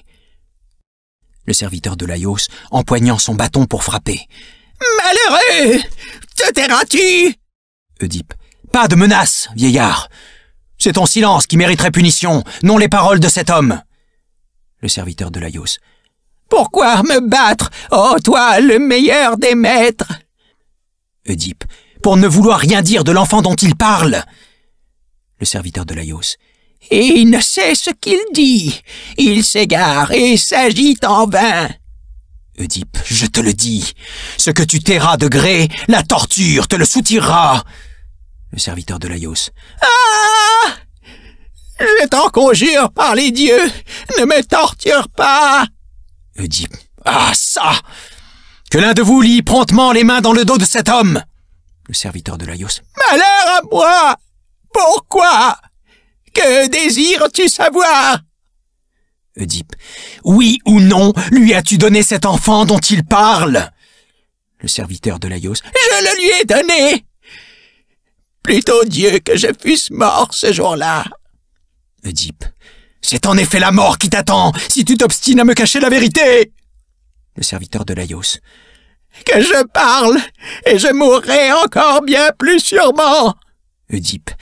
Le serviteur de Laios, empoignant son bâton pour frapper. Malheureux Te tairas-tu Oedipe. Pas de menace, vieillard c'est ton silence qui mériterait punition, non les paroles de cet homme. Le serviteur de Laios. Pourquoi me battre, ô oh, toi, le meilleur des maîtres Oedipe. Pour ne vouloir rien dire de l'enfant dont il parle. Le serviteur de Laios. Et il ne sait ce qu'il dit. Il s'égare et s'agite en vain. Oedipe, je te le dis. Ce que tu tairas de gré, la torture te le soutirera le serviteur de Laios. Ah Je t'en conjure par les dieux, ne me torture pas Oedipe. Ah ça Que l'un de vous lie promptement les mains dans le dos de cet homme Le serviteur de Laios. Malheur à moi Pourquoi Que désires-tu savoir Oedipe. Oui ou non, lui as-tu donné cet enfant dont il parle Le serviteur de Laios. Je le lui ai donné « Plutôt Dieu que je fusse mort ce jour-là. Oedipe. C'est en effet la mort qui t'attend, si tu t'obstines à me cacher la vérité. Le serviteur de Laios. Que je parle, et je mourrai encore bien plus sûrement. Oedipe.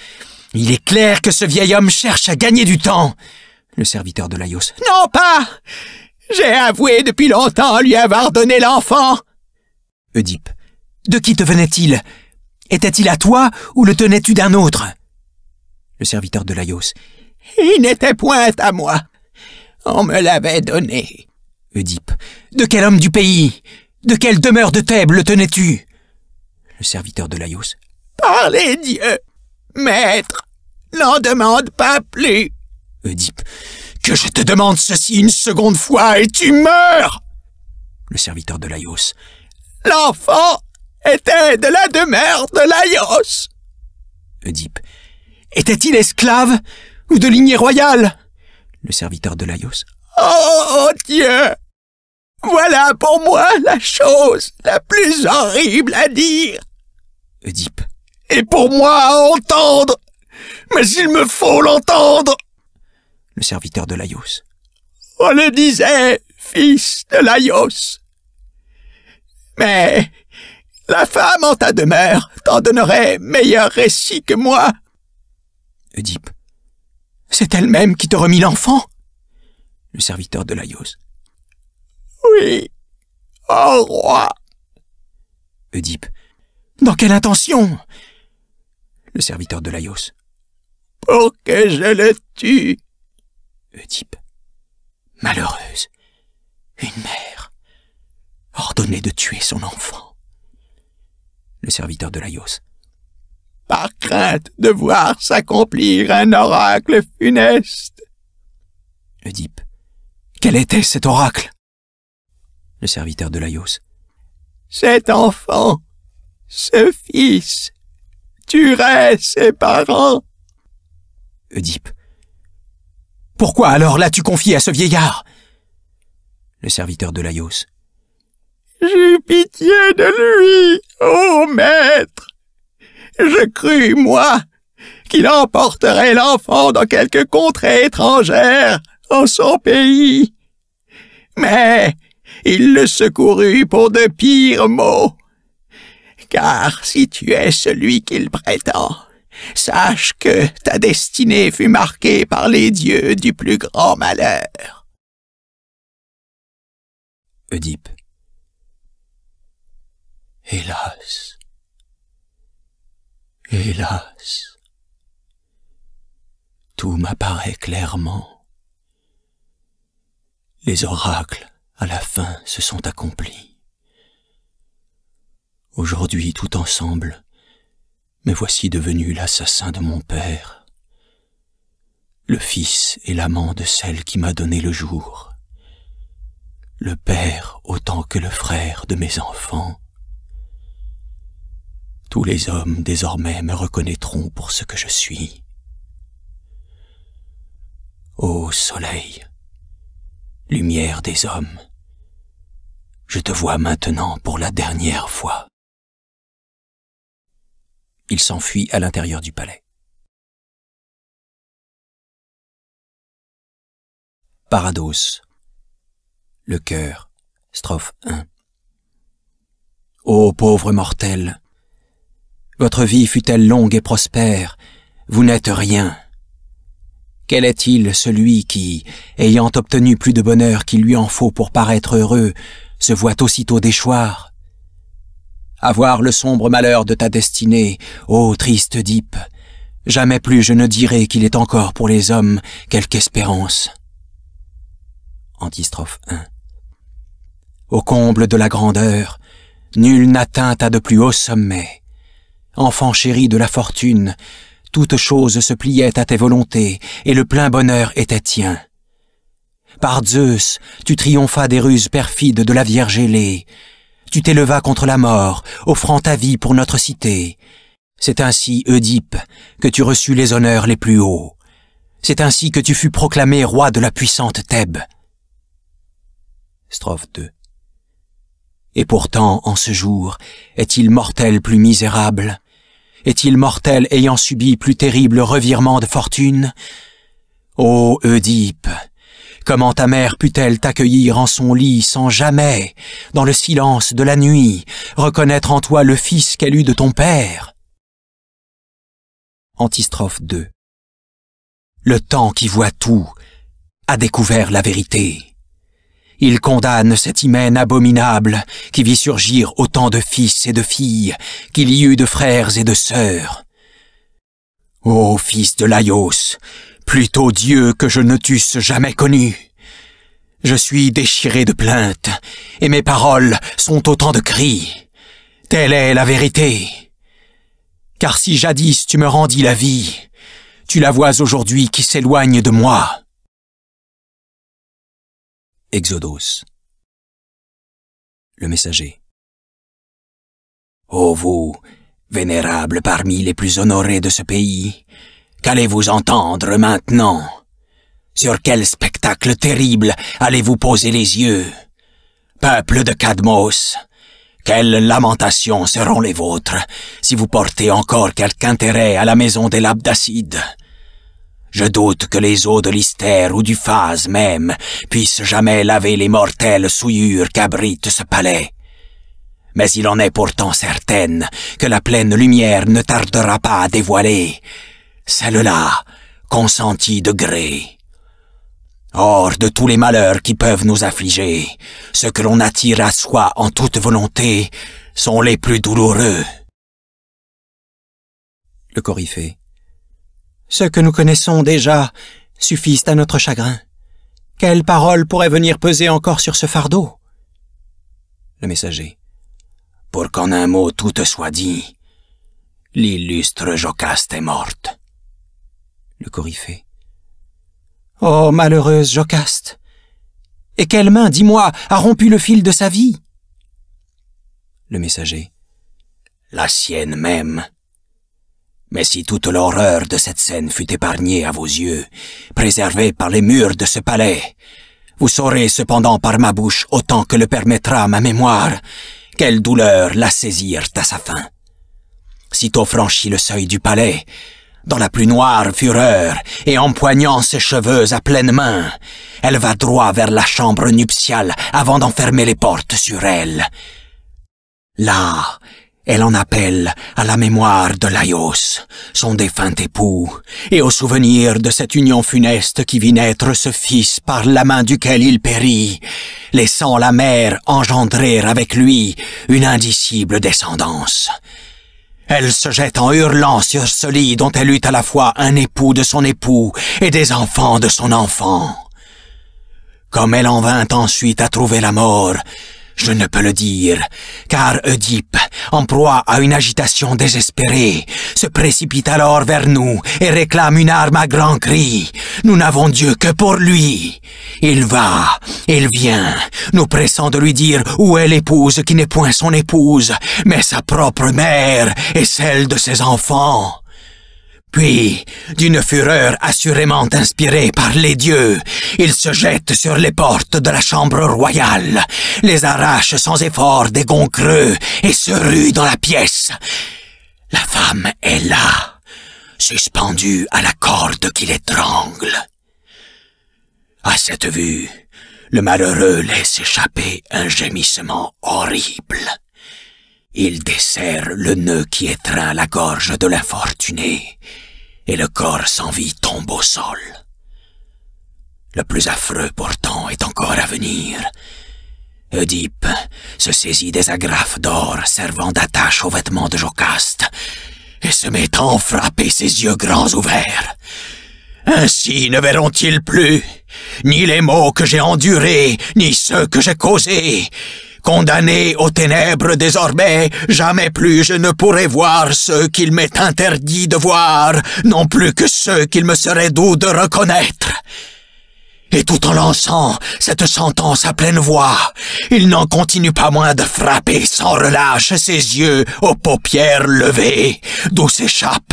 Il est clair que ce vieil homme cherche à gagner du temps. Le serviteur de Laios. Non pas. J'ai avoué depuis longtemps lui avoir donné l'enfant. Oedipe. De qui te venait-il était-il à toi ou le tenais-tu d'un autre Le serviteur de Laios. Il n'était point à moi. On me l'avait donné. Oedipe. De quel homme du pays De quelle demeure de Thèbes le tenais-tu Le serviteur de Laios. Par les dieux Maître, n'en demande pas plus. Oedipe. Que je te demande ceci une seconde fois et tu meurs Le serviteur de Laios. L'enfant était de la demeure de Laios. Oedipe. Était-il esclave ou de lignée royale Le serviteur de Laios. Oh, oh Dieu Voilà pour moi la chose la plus horrible à dire. Oedipe. Et pour moi à entendre Mais il me faut l'entendre Le serviteur de Laios. On le disait, fils de Laios. Mais la femme en ta demeure t'en donnerait meilleur récit que moi. Oedipe. C'est elle-même qui te remit l'enfant Le serviteur de Laios. Oui, oh roi Oedipe. Dans quelle intention Le serviteur de Laios. Pour que je le tue Oedipe. Malheureuse, une mère ordonnée de tuer son enfant le serviteur de Laios. Par crainte de voir s'accomplir un oracle funeste. Oedipe. Quel était cet oracle Le serviteur de Laios. Cet enfant, ce fils, tuerait ses parents. Oedipe. Pourquoi alors l'as-tu confié à ce vieillard Le serviteur de Laios. J'ai eu pitié de lui, ô oh, maître. Je crus, moi, qu'il emporterait l'enfant dans quelque contrée étrangère, en son pays. Mais il le secourut pour de pires maux. Car si tu es celui qu'il prétend, sache que ta destinée fut marquée par les dieux du plus grand malheur. Hélas. Hélas. Tout m'apparaît clairement. Les oracles, à la fin, se sont accomplis. Aujourd'hui, tout ensemble, me voici devenu l'assassin de mon père, le fils et l'amant de celle qui m'a donné le jour, le père autant que le frère de mes enfants, tous les hommes désormais me reconnaîtront pour ce que je suis. Ô soleil, lumière des hommes, je te vois maintenant pour la dernière fois. Il s'enfuit à l'intérieur du palais. Parados. Le cœur. Strophe 1. Ô pauvre mortel, votre vie fut-elle longue et prospère, vous n'êtes rien. Quel est-il celui qui, ayant obtenu plus de bonheur qu'il lui en faut pour paraître heureux, se voit aussitôt déchoir Avoir le sombre malheur de ta destinée, ô triste Dipe, jamais plus je ne dirai qu'il est encore pour les hommes quelque espérance. Antistrophe 1 Au comble de la grandeur, nul n'atteint à de plus hauts sommets enfant chéri de la fortune, toute chose se pliait à tes volontés, et le plein bonheur était tien. Par Zeus, tu triomphas des ruses perfides de la Vierge ailée. Tu t'élevas contre la mort, offrant ta vie pour notre cité. C'est ainsi, Oedipe, que tu reçus les honneurs les plus hauts. C'est ainsi que tu fus proclamé roi de la puissante Thèbes. Strophe 2. Et pourtant, en ce jour, est-il mortel plus misérable est-il mortel ayant subi plus terrible revirement de fortune Ô Oedipe, comment ta mère put-elle t'accueillir en son lit sans jamais, dans le silence de la nuit, reconnaître en toi le fils qu'elle eut de ton père Antistrophe 2 Le temps qui voit tout a découvert la vérité. Il condamne cet hymen abominable qui vit surgir autant de fils et de filles qu'il y eut de frères et de sœurs. Ô fils de Laios, plutôt Dieu que je ne t'eusse jamais connu. Je suis déchiré de plaintes, et mes paroles sont autant de cris. Telle est la vérité. Car si jadis tu me rendis la vie, tu la vois aujourd'hui qui s'éloigne de moi. Exodus. Le messager. Ô oh vous, vénérables parmi les plus honorés de ce pays, qu'allez-vous entendre maintenant Sur quel spectacle terrible allez-vous poser les yeux Peuple de Cadmos, quelles lamentations seront les vôtres si vous portez encore quelque intérêt à la maison des Labdacides je doute que les eaux de l'Istère ou du Phase même puissent jamais laver les mortelles souillures qu'abrite ce palais. Mais il en est pourtant certaine que la pleine lumière ne tardera pas à dévoiler celle-là consentie de gré. Hors de tous les malheurs qui peuvent nous affliger, ceux que l'on attire à soi en toute volonté sont les plus douloureux. Le coryphée ce que nous connaissons déjà suffisent à notre chagrin. Quelle parole pourrait venir peser encore sur ce fardeau Le messager. Pour qu'en un mot tout te soit dit, l'illustre Jocaste est morte. Le coryphée. Oh, malheureuse Jocaste Et quelle main, dis-moi, a rompu le fil de sa vie Le messager. La sienne même. Mais si toute l'horreur de cette scène fut épargnée à vos yeux, préservée par les murs de ce palais, vous saurez cependant par ma bouche, autant que le permettra ma mémoire, quelle douleur la saisirent à sa fin. Sitôt franchi le seuil du palais, dans la plus noire fureur, et empoignant ses cheveux à pleine main, elle va droit vers la chambre nuptiale avant d'enfermer les portes sur elle. Là, elle en appelle à la mémoire de Laios, son défunt époux, et au souvenir de cette union funeste qui vit naître ce fils par la main duquel il périt, laissant la mère engendrer avec lui une indicible descendance. Elle se jette en hurlant sur ce lit dont elle eut à la fois un époux de son époux et des enfants de son enfant. Comme elle en vint ensuite à trouver la mort, je ne peux le dire, car Oedipe, en proie à une agitation désespérée, se précipite alors vers nous et réclame une arme à grands cris. Nous n'avons Dieu que pour lui. Il va, il vient, nous pressant de lui dire où est l'épouse qui n'est point son épouse, mais sa propre mère et celle de ses enfants. Puis, d'une fureur assurément inspirée par les dieux, il se jette sur les portes de la chambre royale, les arrache sans effort des gonds creux et se rue dans la pièce. La femme est là, suspendue à la corde qui l'étrangle. À cette vue, le malheureux laisse échapper un gémissement horrible. Il desserre le nœud qui étreint la gorge de l'infortuné, et le corps sans vie tombe au sol. Le plus affreux pourtant est encore à venir. Oedipe se saisit des agrafes d'or servant d'attache aux vêtements de Jocaste, et se met en frapper ses yeux grands ouverts. Ainsi ne verront-ils plus ni les maux que j'ai endurés, ni ceux que j'ai causés, Condamné aux ténèbres désormais, jamais plus je ne pourrai voir ceux qu'il m'est interdit de voir, non plus que ceux qu'il me serait doux de reconnaître. Et tout en lançant cette sentence à pleine voix, il n'en continue pas moins de frapper sans relâche ses yeux aux paupières levées, d'où s'échappe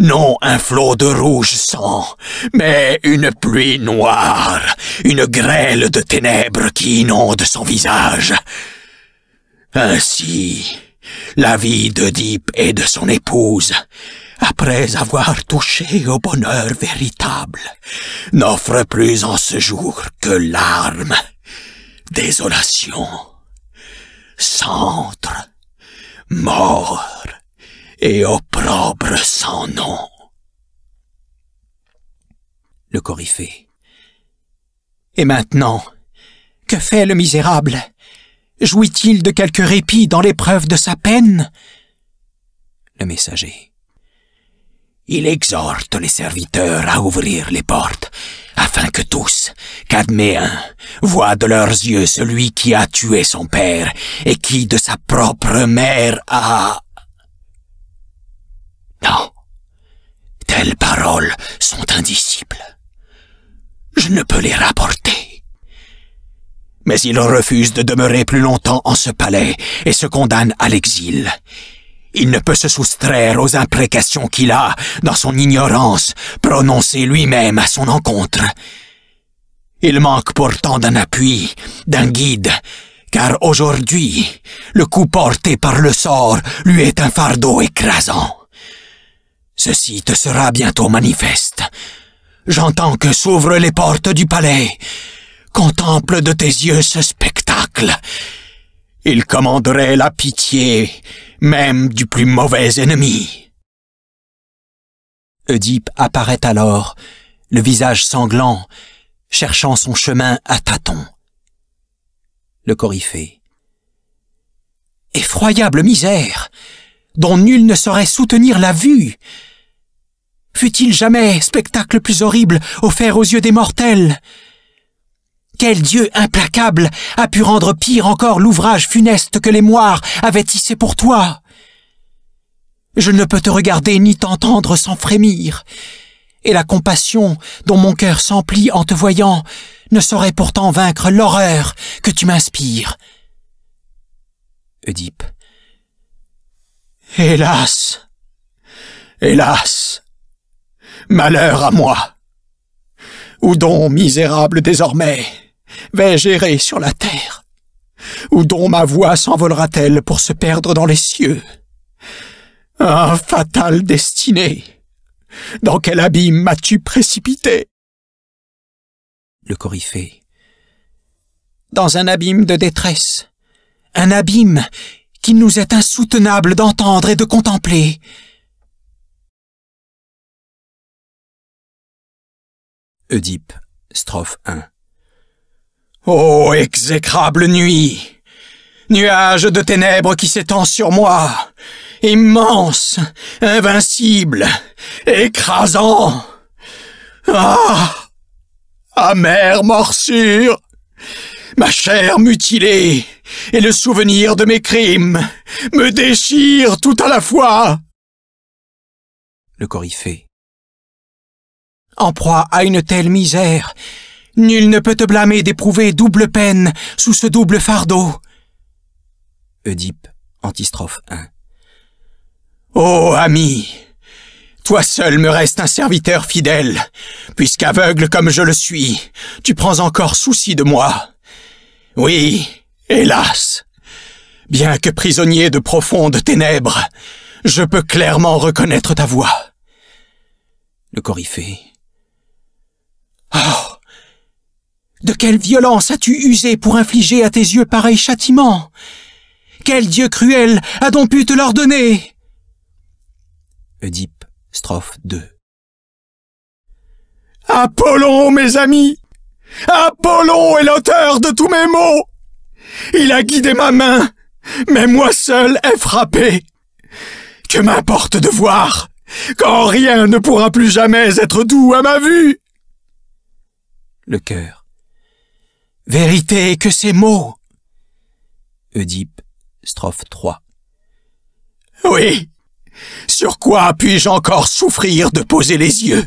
non un flot de rouge sang, mais une pluie noire, une grêle de ténèbres qui inonde son visage. Ainsi, la vie d'Oedipe et de son épouse, après avoir touché au bonheur véritable, n'offre plus en ce jour que larmes, désolation, centre, mort et opprobre sans nom. Le coryphée. Et maintenant, que fait le misérable Jouit-il de quelque répit dans l'épreuve de sa peine Le messager. Il exhorte les serviteurs à ouvrir les portes, afin que tous, cadméens, voient de leurs yeux celui qui a tué son père et qui de sa propre mère a... Non. Telles paroles sont indicibles. Je ne peux les rapporter. Mais il refuse de demeurer plus longtemps en ce palais et se condamne à l'exil. Il ne peut se soustraire aux imprécations qu'il a, dans son ignorance, prononcées lui-même à son encontre. Il manque pourtant d'un appui, d'un guide, car aujourd'hui, le coup porté par le sort lui est un fardeau écrasant. Ceci te sera bientôt manifeste. J'entends que s'ouvrent les portes du palais. Contemple de tes yeux ce spectacle. Il commanderait la pitié, même du plus mauvais ennemi. Oedipe apparaît alors, le visage sanglant, cherchant son chemin à tâtons. Le coryphée. Effroyable misère, dont nul ne saurait soutenir la vue. Fut-il jamais spectacle plus horrible offert aux yeux des mortels? Quel dieu implacable a pu rendre pire encore l'ouvrage funeste que les moires avaient tissé pour toi Je ne peux te regarder ni t'entendre sans frémir, et la compassion dont mon cœur s'emplit en te voyant ne saurait pourtant vaincre l'horreur que tu m'inspires. Oedipe. Hélas Hélas Malheur à moi Où donc, misérable désormais vais errer sur la terre ou dont ma voix s'envolera-t-elle pour se perdre dans les cieux Ah, fatale destinée Dans quel abîme m'as-tu précipité Le coryphée. Dans un abîme de détresse, un abîme qu'il nous est insoutenable d'entendre et de contempler. Oedipe, strophe 1 oh, exécrable nuit Nuage de ténèbres qui s'étend sur moi Immense Invincible Écrasant Ah Amère morsure Ma chair mutilée et le souvenir de mes crimes me déchirent tout à la fois Le coryphée. En proie à une telle misère, Nul ne peut te blâmer d'éprouver double peine sous ce double fardeau. Oedipe, antistrophe 1. Ô ami, toi seul me reste un serviteur fidèle, puisqu'aveugle comme je le suis, tu prends encore souci de moi. Oui, hélas. Bien que prisonnier de profondes ténèbres, je peux clairement reconnaître ta voix. Le coryphée. Oh, de quelle violence as-tu usé pour infliger à tes yeux pareil châtiment Quel dieu cruel a donc pu te l'ordonner donner strophe 2 Apollon, mes amis Apollon est l'auteur de tous mes maux Il a guidé ma main, mais moi seul ai frappé Que m'importe de voir quand rien ne pourra plus jamais être doux à ma vue Le cœur Vérité que ces mots. Oedipe, strophe 3. Oui. Sur quoi puis-je encore souffrir de poser les yeux?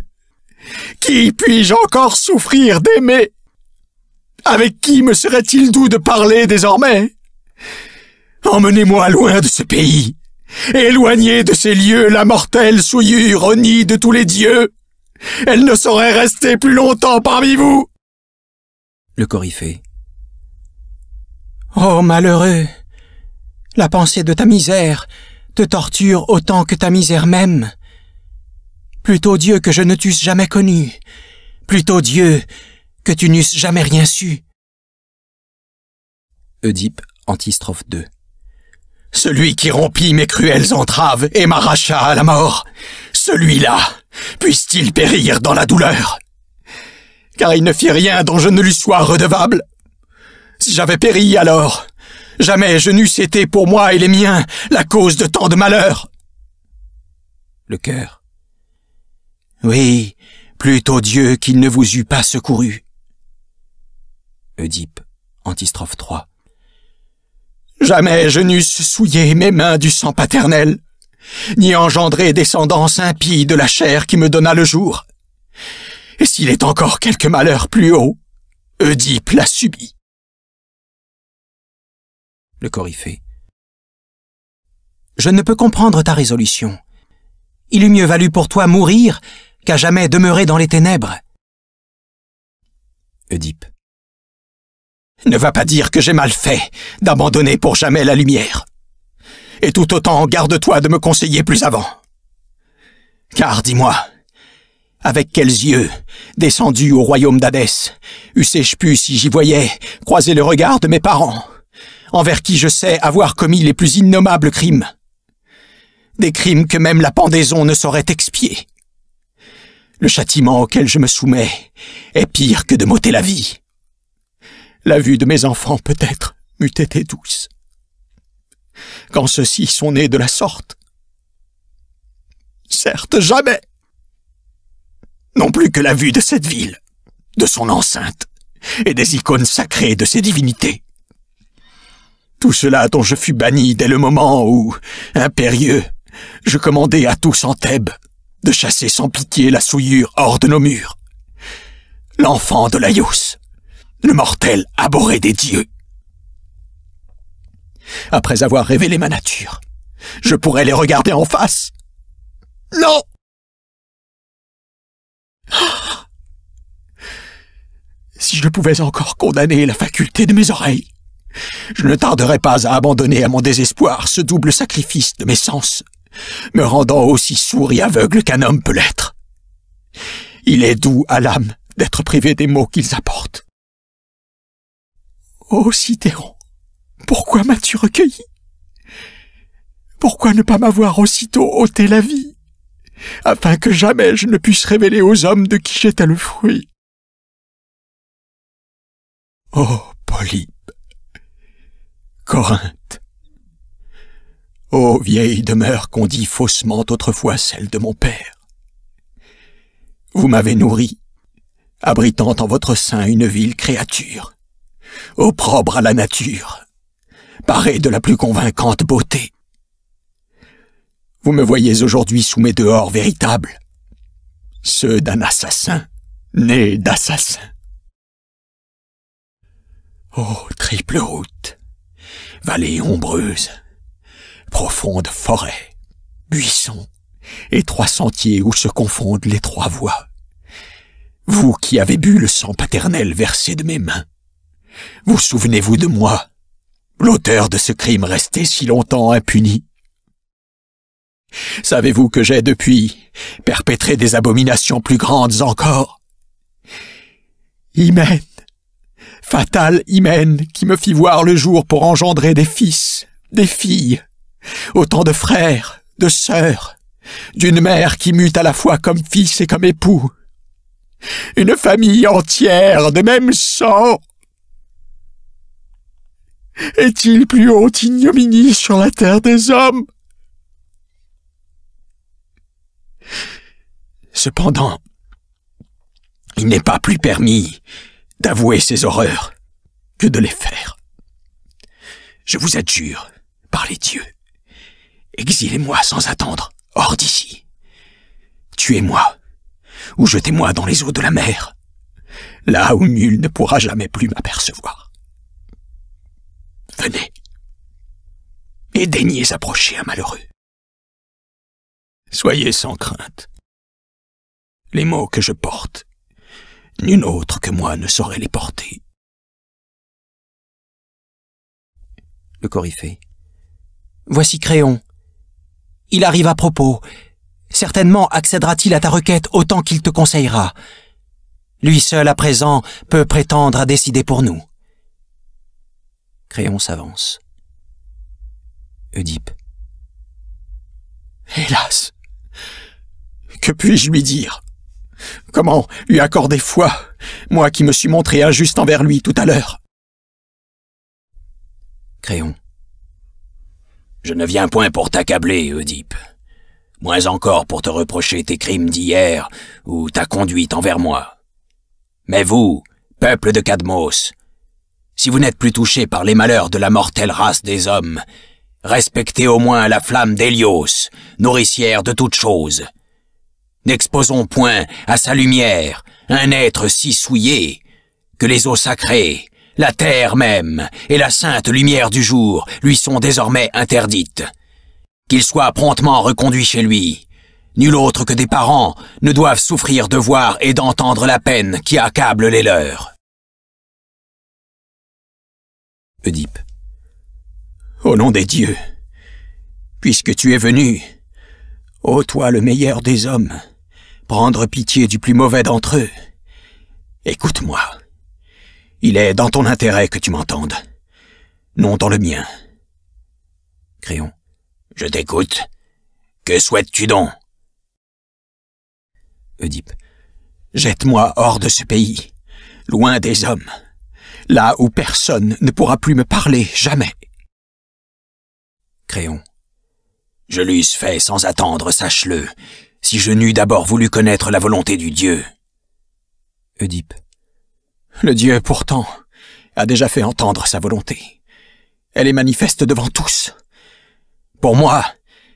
Qui puis-je encore souffrir d'aimer? Avec qui me serait-il doux de parler désormais? Emmenez-moi loin de ce pays, éloignez de ces lieux la mortelle souillure nid de tous les dieux. Elle ne saurait rester plus longtemps parmi vous le coryphée. oh, malheureux La pensée de ta misère te torture autant que ta misère même. Plutôt Dieu que je ne t'eusse jamais connu, plutôt Dieu que tu n'eusses jamais rien su. Oedipe, antistrophe 2 Celui qui rompit mes cruelles entraves et m'arracha à la mort, celui-là, puisse-t-il périr dans la douleur car il ne fit rien dont je ne lui sois redevable. Si j'avais péri alors, jamais je n'eusse été pour moi et les miens la cause de tant de malheurs. » Le cœur. Oui, plutôt Dieu qu'il ne vous eût pas secouru. Oedipe, antistrophe 3. Jamais je n'eusse souillé mes mains du sang paternel, ni engendré descendance impie de la chair qui me donna le jour et s'il est encore quelque malheur plus haut, Oedipe l'a subi. Le coryphée. Je ne peux comprendre ta résolution. Il eût mieux valu pour toi mourir qu'à jamais demeurer dans les ténèbres. Oedipe. Ne va pas dire que j'ai mal fait d'abandonner pour jamais la lumière. Et tout autant garde-toi de me conseiller plus avant. Car dis-moi, avec quels yeux, descendu au royaume d'Hadès, eussé-je pu, si j'y voyais, croiser le regard de mes parents, envers qui je sais avoir commis les plus innommables crimes Des crimes que même la pendaison ne saurait expier. Le châtiment auquel je me soumets est pire que de m'ôter la vie. La vue de mes enfants, peut-être, m'eût été douce. Quand ceux-ci sont nés de la sorte, certes jamais non plus que la vue de cette ville, de son enceinte, et des icônes sacrées de ses divinités. Tout cela dont je fus banni dès le moment où, impérieux, je commandais à tous en Thèbes de chasser sans pitié la souillure hors de nos murs. L'enfant de Laios, le mortel abhorré des dieux. Après avoir révélé ma nature, je pourrais les regarder en face. Non (gasps) Si je pouvais encore condamner la faculté de mes oreilles, je ne tarderais pas à abandonner à mon désespoir ce double sacrifice de mes sens, me rendant aussi sourd et aveugle qu'un homme peut l'être. Il est doux à l'âme d'être privé des mots qu'ils apportent. Ô Citéron, pourquoi m'as-tu recueilli Pourquoi ne pas m'avoir aussitôt ôté la vie afin que jamais je ne puisse révéler aux hommes de qui j'étais le fruit. Oh, Polype, Corinthe, ô oh, vieille demeure qu'on dit faussement autrefois celle de mon père, vous m'avez nourri, abritant en votre sein une ville créature, opprobre à la nature, parée de la plus convaincante beauté. Vous me voyez aujourd'hui sous mes dehors véritables, ceux d'un assassin, né d'assassin. Oh, triple route, vallée ombreuse, profonde forêt, buissons, trois sentiers où se confondent les trois voies. Vous qui avez bu le sang paternel versé de mes mains, vous souvenez-vous de moi, l'auteur de ce crime resté si longtemps impuni Savez-vous que j'ai depuis perpétré des abominations plus grandes encore Hymen, fatal Hymen qui me fit voir le jour pour engendrer des fils, des filles, autant de frères, de sœurs, d'une mère qui mute à la fois comme fils et comme époux, une famille entière de même sang. Est-il plus haute ignominie sur la terre des hommes Cependant, il n'est pas plus permis d'avouer ces horreurs que de les faire. Je vous adjure, par les dieux, exilez-moi sans attendre, hors d'ici. Tuez-moi, ou jetez-moi dans les eaux de la mer, là où nul ne pourra jamais plus m'apercevoir. Venez, et daignez approcher un malheureux. Soyez sans crainte. Les mots que je porte, nul autre que moi ne saurait les porter. Le coryphée. Voici Créon. Il arrive à propos. Certainement accédera-t-il à ta requête autant qu'il te conseillera. Lui seul à présent peut prétendre à décider pour nous. Créon s'avance. Oedipe. Hélas que puis-je lui dire Comment lui accorder foi, moi qui me suis montré injuste envers lui tout à l'heure Créon. Je ne viens point pour t'accabler, Oedipe. Moins encore pour te reprocher tes crimes d'hier ou ta conduite envers moi. Mais vous, peuple de Cadmos, si vous n'êtes plus touché par les malheurs de la mortelle race des hommes, Respectez au moins la flamme d'Hélios, nourricière de toutes choses. N'exposons point à sa lumière un être si souillé que les eaux sacrées, la terre même et la sainte lumière du jour lui sont désormais interdites. Qu'il soit promptement reconduit chez lui. Nul autre que des parents ne doivent souffrir de voir et d'entendre la peine qui accable les leurs. Au nom des dieux, puisque tu es venu, ô toi le meilleur des hommes, prendre pitié du plus mauvais d'entre eux, écoute-moi. Il est dans ton intérêt que tu m'entendes, non dans le mien. Créon. Je t'écoute. Que souhaites-tu donc Oedipe. Jette-moi hors de ce pays, loin des hommes, là où personne ne pourra plus me parler jamais. Créon. Je l'eusse fait sans attendre, sache-le, si je n'eus d'abord voulu connaître la volonté du Dieu. Oedipe. Le Dieu, pourtant, a déjà fait entendre sa volonté. Elle est manifeste devant tous. Pour moi,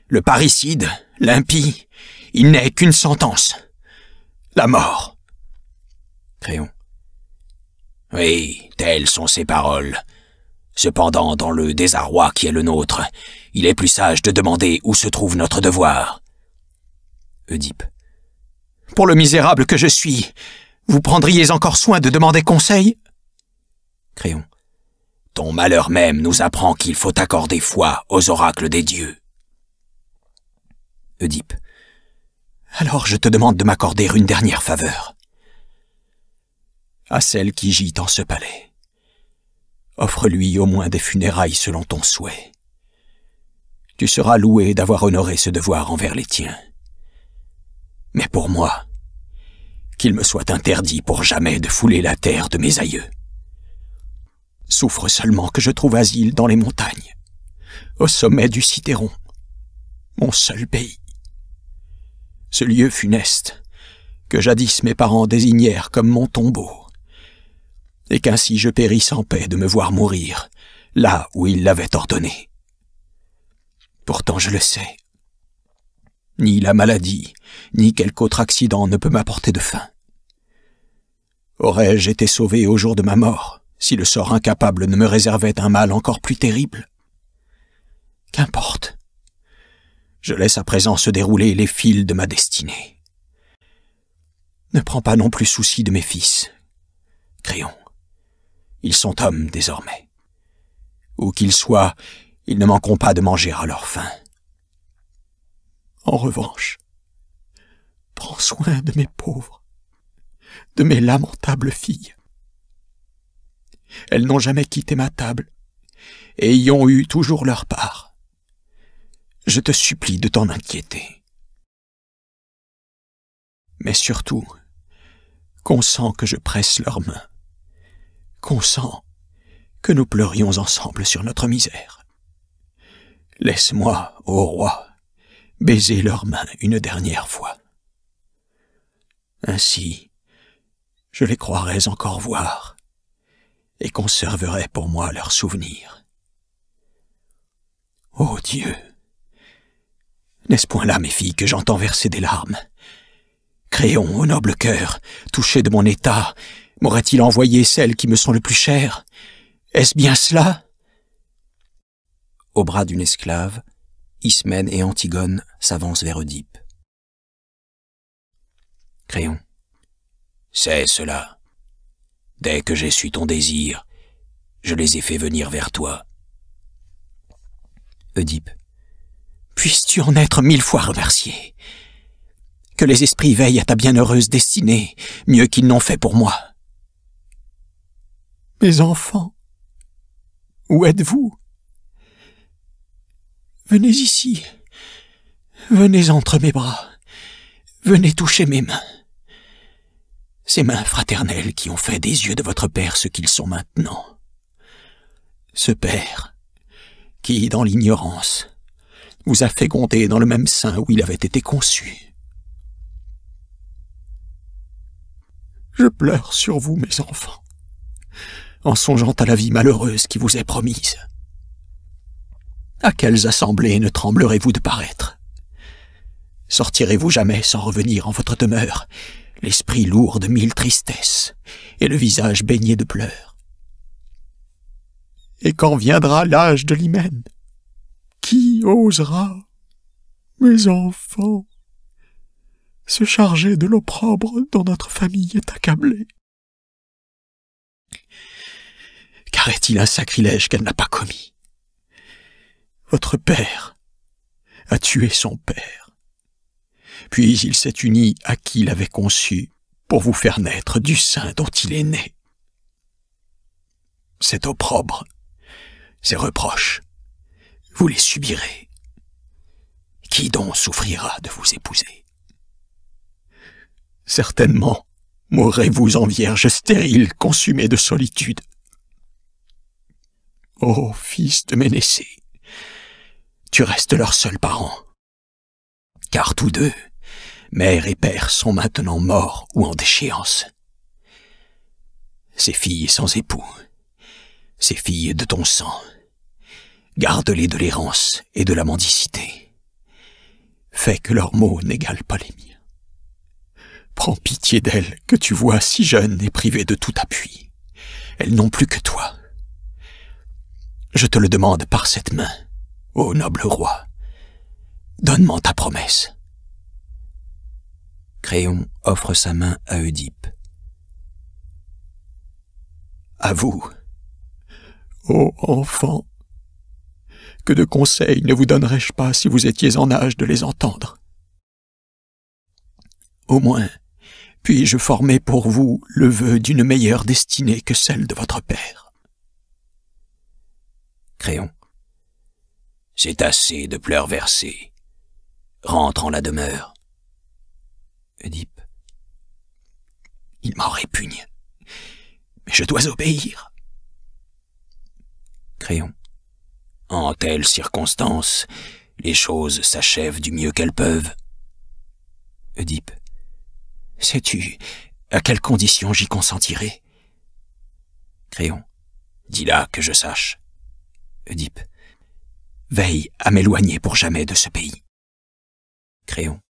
le parricide, l'impie, il n'est qu'une sentence. La mort. Créon. Oui, telles sont ses paroles. Cependant, dans le désarroi qui est le nôtre, il est plus sage de demander où se trouve notre devoir. Oedipe. Pour le misérable que je suis, vous prendriez encore soin de demander conseil Créon. Ton malheur même nous apprend qu'il faut accorder foi aux oracles des dieux. Oedipe. Alors je te demande de m'accorder une dernière faveur. À celle qui gît en ce palais. Offre-lui au moins des funérailles selon ton souhait tu seras loué d'avoir honoré ce devoir envers les tiens. Mais pour moi, qu'il me soit interdit pour jamais de fouler la terre de mes aïeux. Souffre seulement que je trouve asile dans les montagnes, au sommet du Citeron, mon seul pays. Ce lieu funeste, que jadis mes parents désignèrent comme mon tombeau, et qu'ainsi je périsse en paix de me voir mourir, là où ils l'avaient ordonné. Pourtant je le sais. Ni la maladie, ni quelque autre accident ne peut m'apporter de fin. Aurais-je été sauvé au jour de ma mort, si le sort incapable ne me réservait un mal encore plus terrible Qu'importe. Je laisse à présent se dérouler les fils de ma destinée. Ne prends pas non plus souci de mes fils. Créon, ils sont hommes désormais. Où qu'ils soient, ils ne manqueront pas de manger à leur faim. En revanche, prends soin de mes pauvres, de mes lamentables filles. Elles n'ont jamais quitté ma table et y ont eu toujours leur part. Je te supplie de t'en inquiéter. Mais surtout, consens que je presse leurs mains. Consens que nous pleurions ensemble sur notre misère. Laisse-moi, ô roi, baiser leurs mains une dernière fois. Ainsi, je les croirais encore voir, et conserverais pour moi leurs souvenirs. Ô Dieu N'est-ce point là, mes filles, que j'entends verser des larmes Créon, au noble cœur, touché de mon état, m'aurait-il envoyé celles qui me sont le plus chères Est-ce bien cela au bras d'une esclave, Ismène et Antigone s'avancent vers Oedipe. Créon. C'est cela. Dès que j'ai su ton désir, je les ai fait venir vers toi. Oedipe. Puisses-tu en être mille fois remercié. Que les esprits veillent à ta bienheureuse destinée, mieux qu'ils n'ont fait pour moi. Mes enfants, où êtes-vous Venez ici. Venez entre mes bras. Venez toucher mes mains. Ces mains fraternelles qui ont fait des yeux de votre Père ce qu'ils sont maintenant. Ce Père, qui, dans l'ignorance, vous a fécondé dans le même sein où il avait été conçu. Je pleure sur vous, mes enfants, en songeant à la vie malheureuse qui vous est promise. À quelles assemblées ne tremblerez-vous de paraître Sortirez-vous jamais sans revenir en votre demeure, l'esprit lourd de mille tristesses, et le visage baigné de pleurs Et quand viendra l'âge de l'hymen, qui osera, mes enfants, se charger de l'opprobre dont notre famille est accablée Car est-il un sacrilège qu'elle n'a pas commis votre père a tué son père. Puis il s'est uni à qui l'avait avait conçu pour vous faire naître du sein dont il est né. Cet opprobre, ces reproches, vous les subirez. Qui donc souffrira de vous épouser Certainement mourrez-vous en vierge stérile, consumée de solitude. Ô fils de Ménécée, tu restes leur seul parent, Car tous deux, mère et père, sont maintenant morts ou en déchéance. Ces filles sans époux, ces filles de ton sang, garde-les de l'errance et de la mendicité. Fais que leurs mots n'égalent pas les miens. Prends pitié d'elles que tu vois si jeunes et privées de tout appui. Elles n'ont plus que toi. Je te le demande par cette main. Ô noble roi, donne-moi ta promesse. Créon offre sa main à Oedipe. À vous, ô enfant, que de conseils ne vous donnerais-je pas si vous étiez en âge de les entendre Au moins, puis-je former pour vous le vœu d'une meilleure destinée que celle de votre père Créon c'est assez de pleurs versées. Rentre en la demeure. Oedipe. Il m'en répugne. Mais je dois obéir. Créon, En telles circonstances, les choses s'achèvent du mieux qu'elles peuvent. Oedipe. Sais-tu à quelles conditions j'y consentirai Créon, dis là que je sache. Oedipe veille à m'éloigner pour jamais de ce pays. Créon.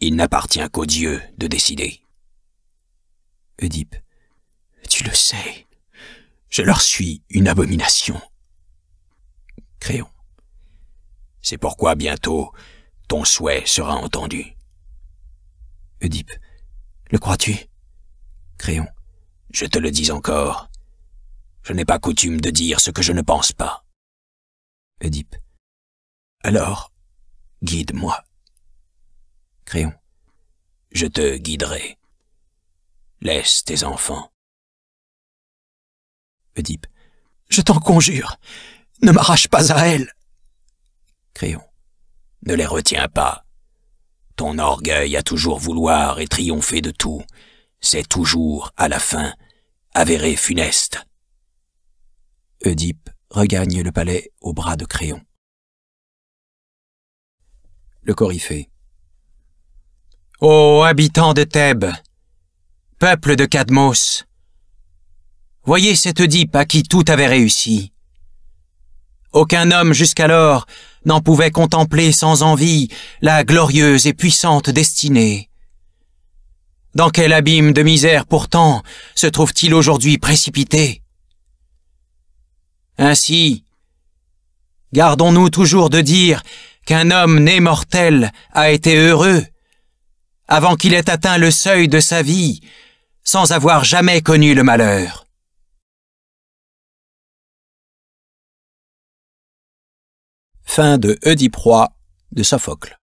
Il n'appartient qu'aux dieux de décider. Oedipe. Tu le sais, je leur suis une abomination. Créon. C'est pourquoi bientôt ton souhait sera entendu. Oedipe. Le crois-tu Créon. Je te le dis encore. Je n'ai pas coutume de dire ce que je ne pense pas. Oedipe. Alors, guide-moi. Créon. Je te guiderai. Laisse tes enfants. Oedipe. Je t'en conjure, ne m'arrache pas à elle. Créon. Ne les retiens pas. Ton orgueil a toujours vouloir et triompher de tout. C'est toujours, à la fin, avéré funeste regagne le palais au bras de Créon. Le Coryphée. Ô habitants de Thèbes, peuple de Cadmos, voyez cette Oedipe à qui tout avait réussi. Aucun homme jusqu'alors n'en pouvait contempler sans envie la glorieuse et puissante destinée. Dans quel abîme de misère pourtant se trouve-t-il aujourd'hui précipité ainsi, gardons-nous toujours de dire qu'un homme né mortel a été heureux, avant qu'il ait atteint le seuil de sa vie, sans avoir jamais connu le malheur. Fin de de Sophocle.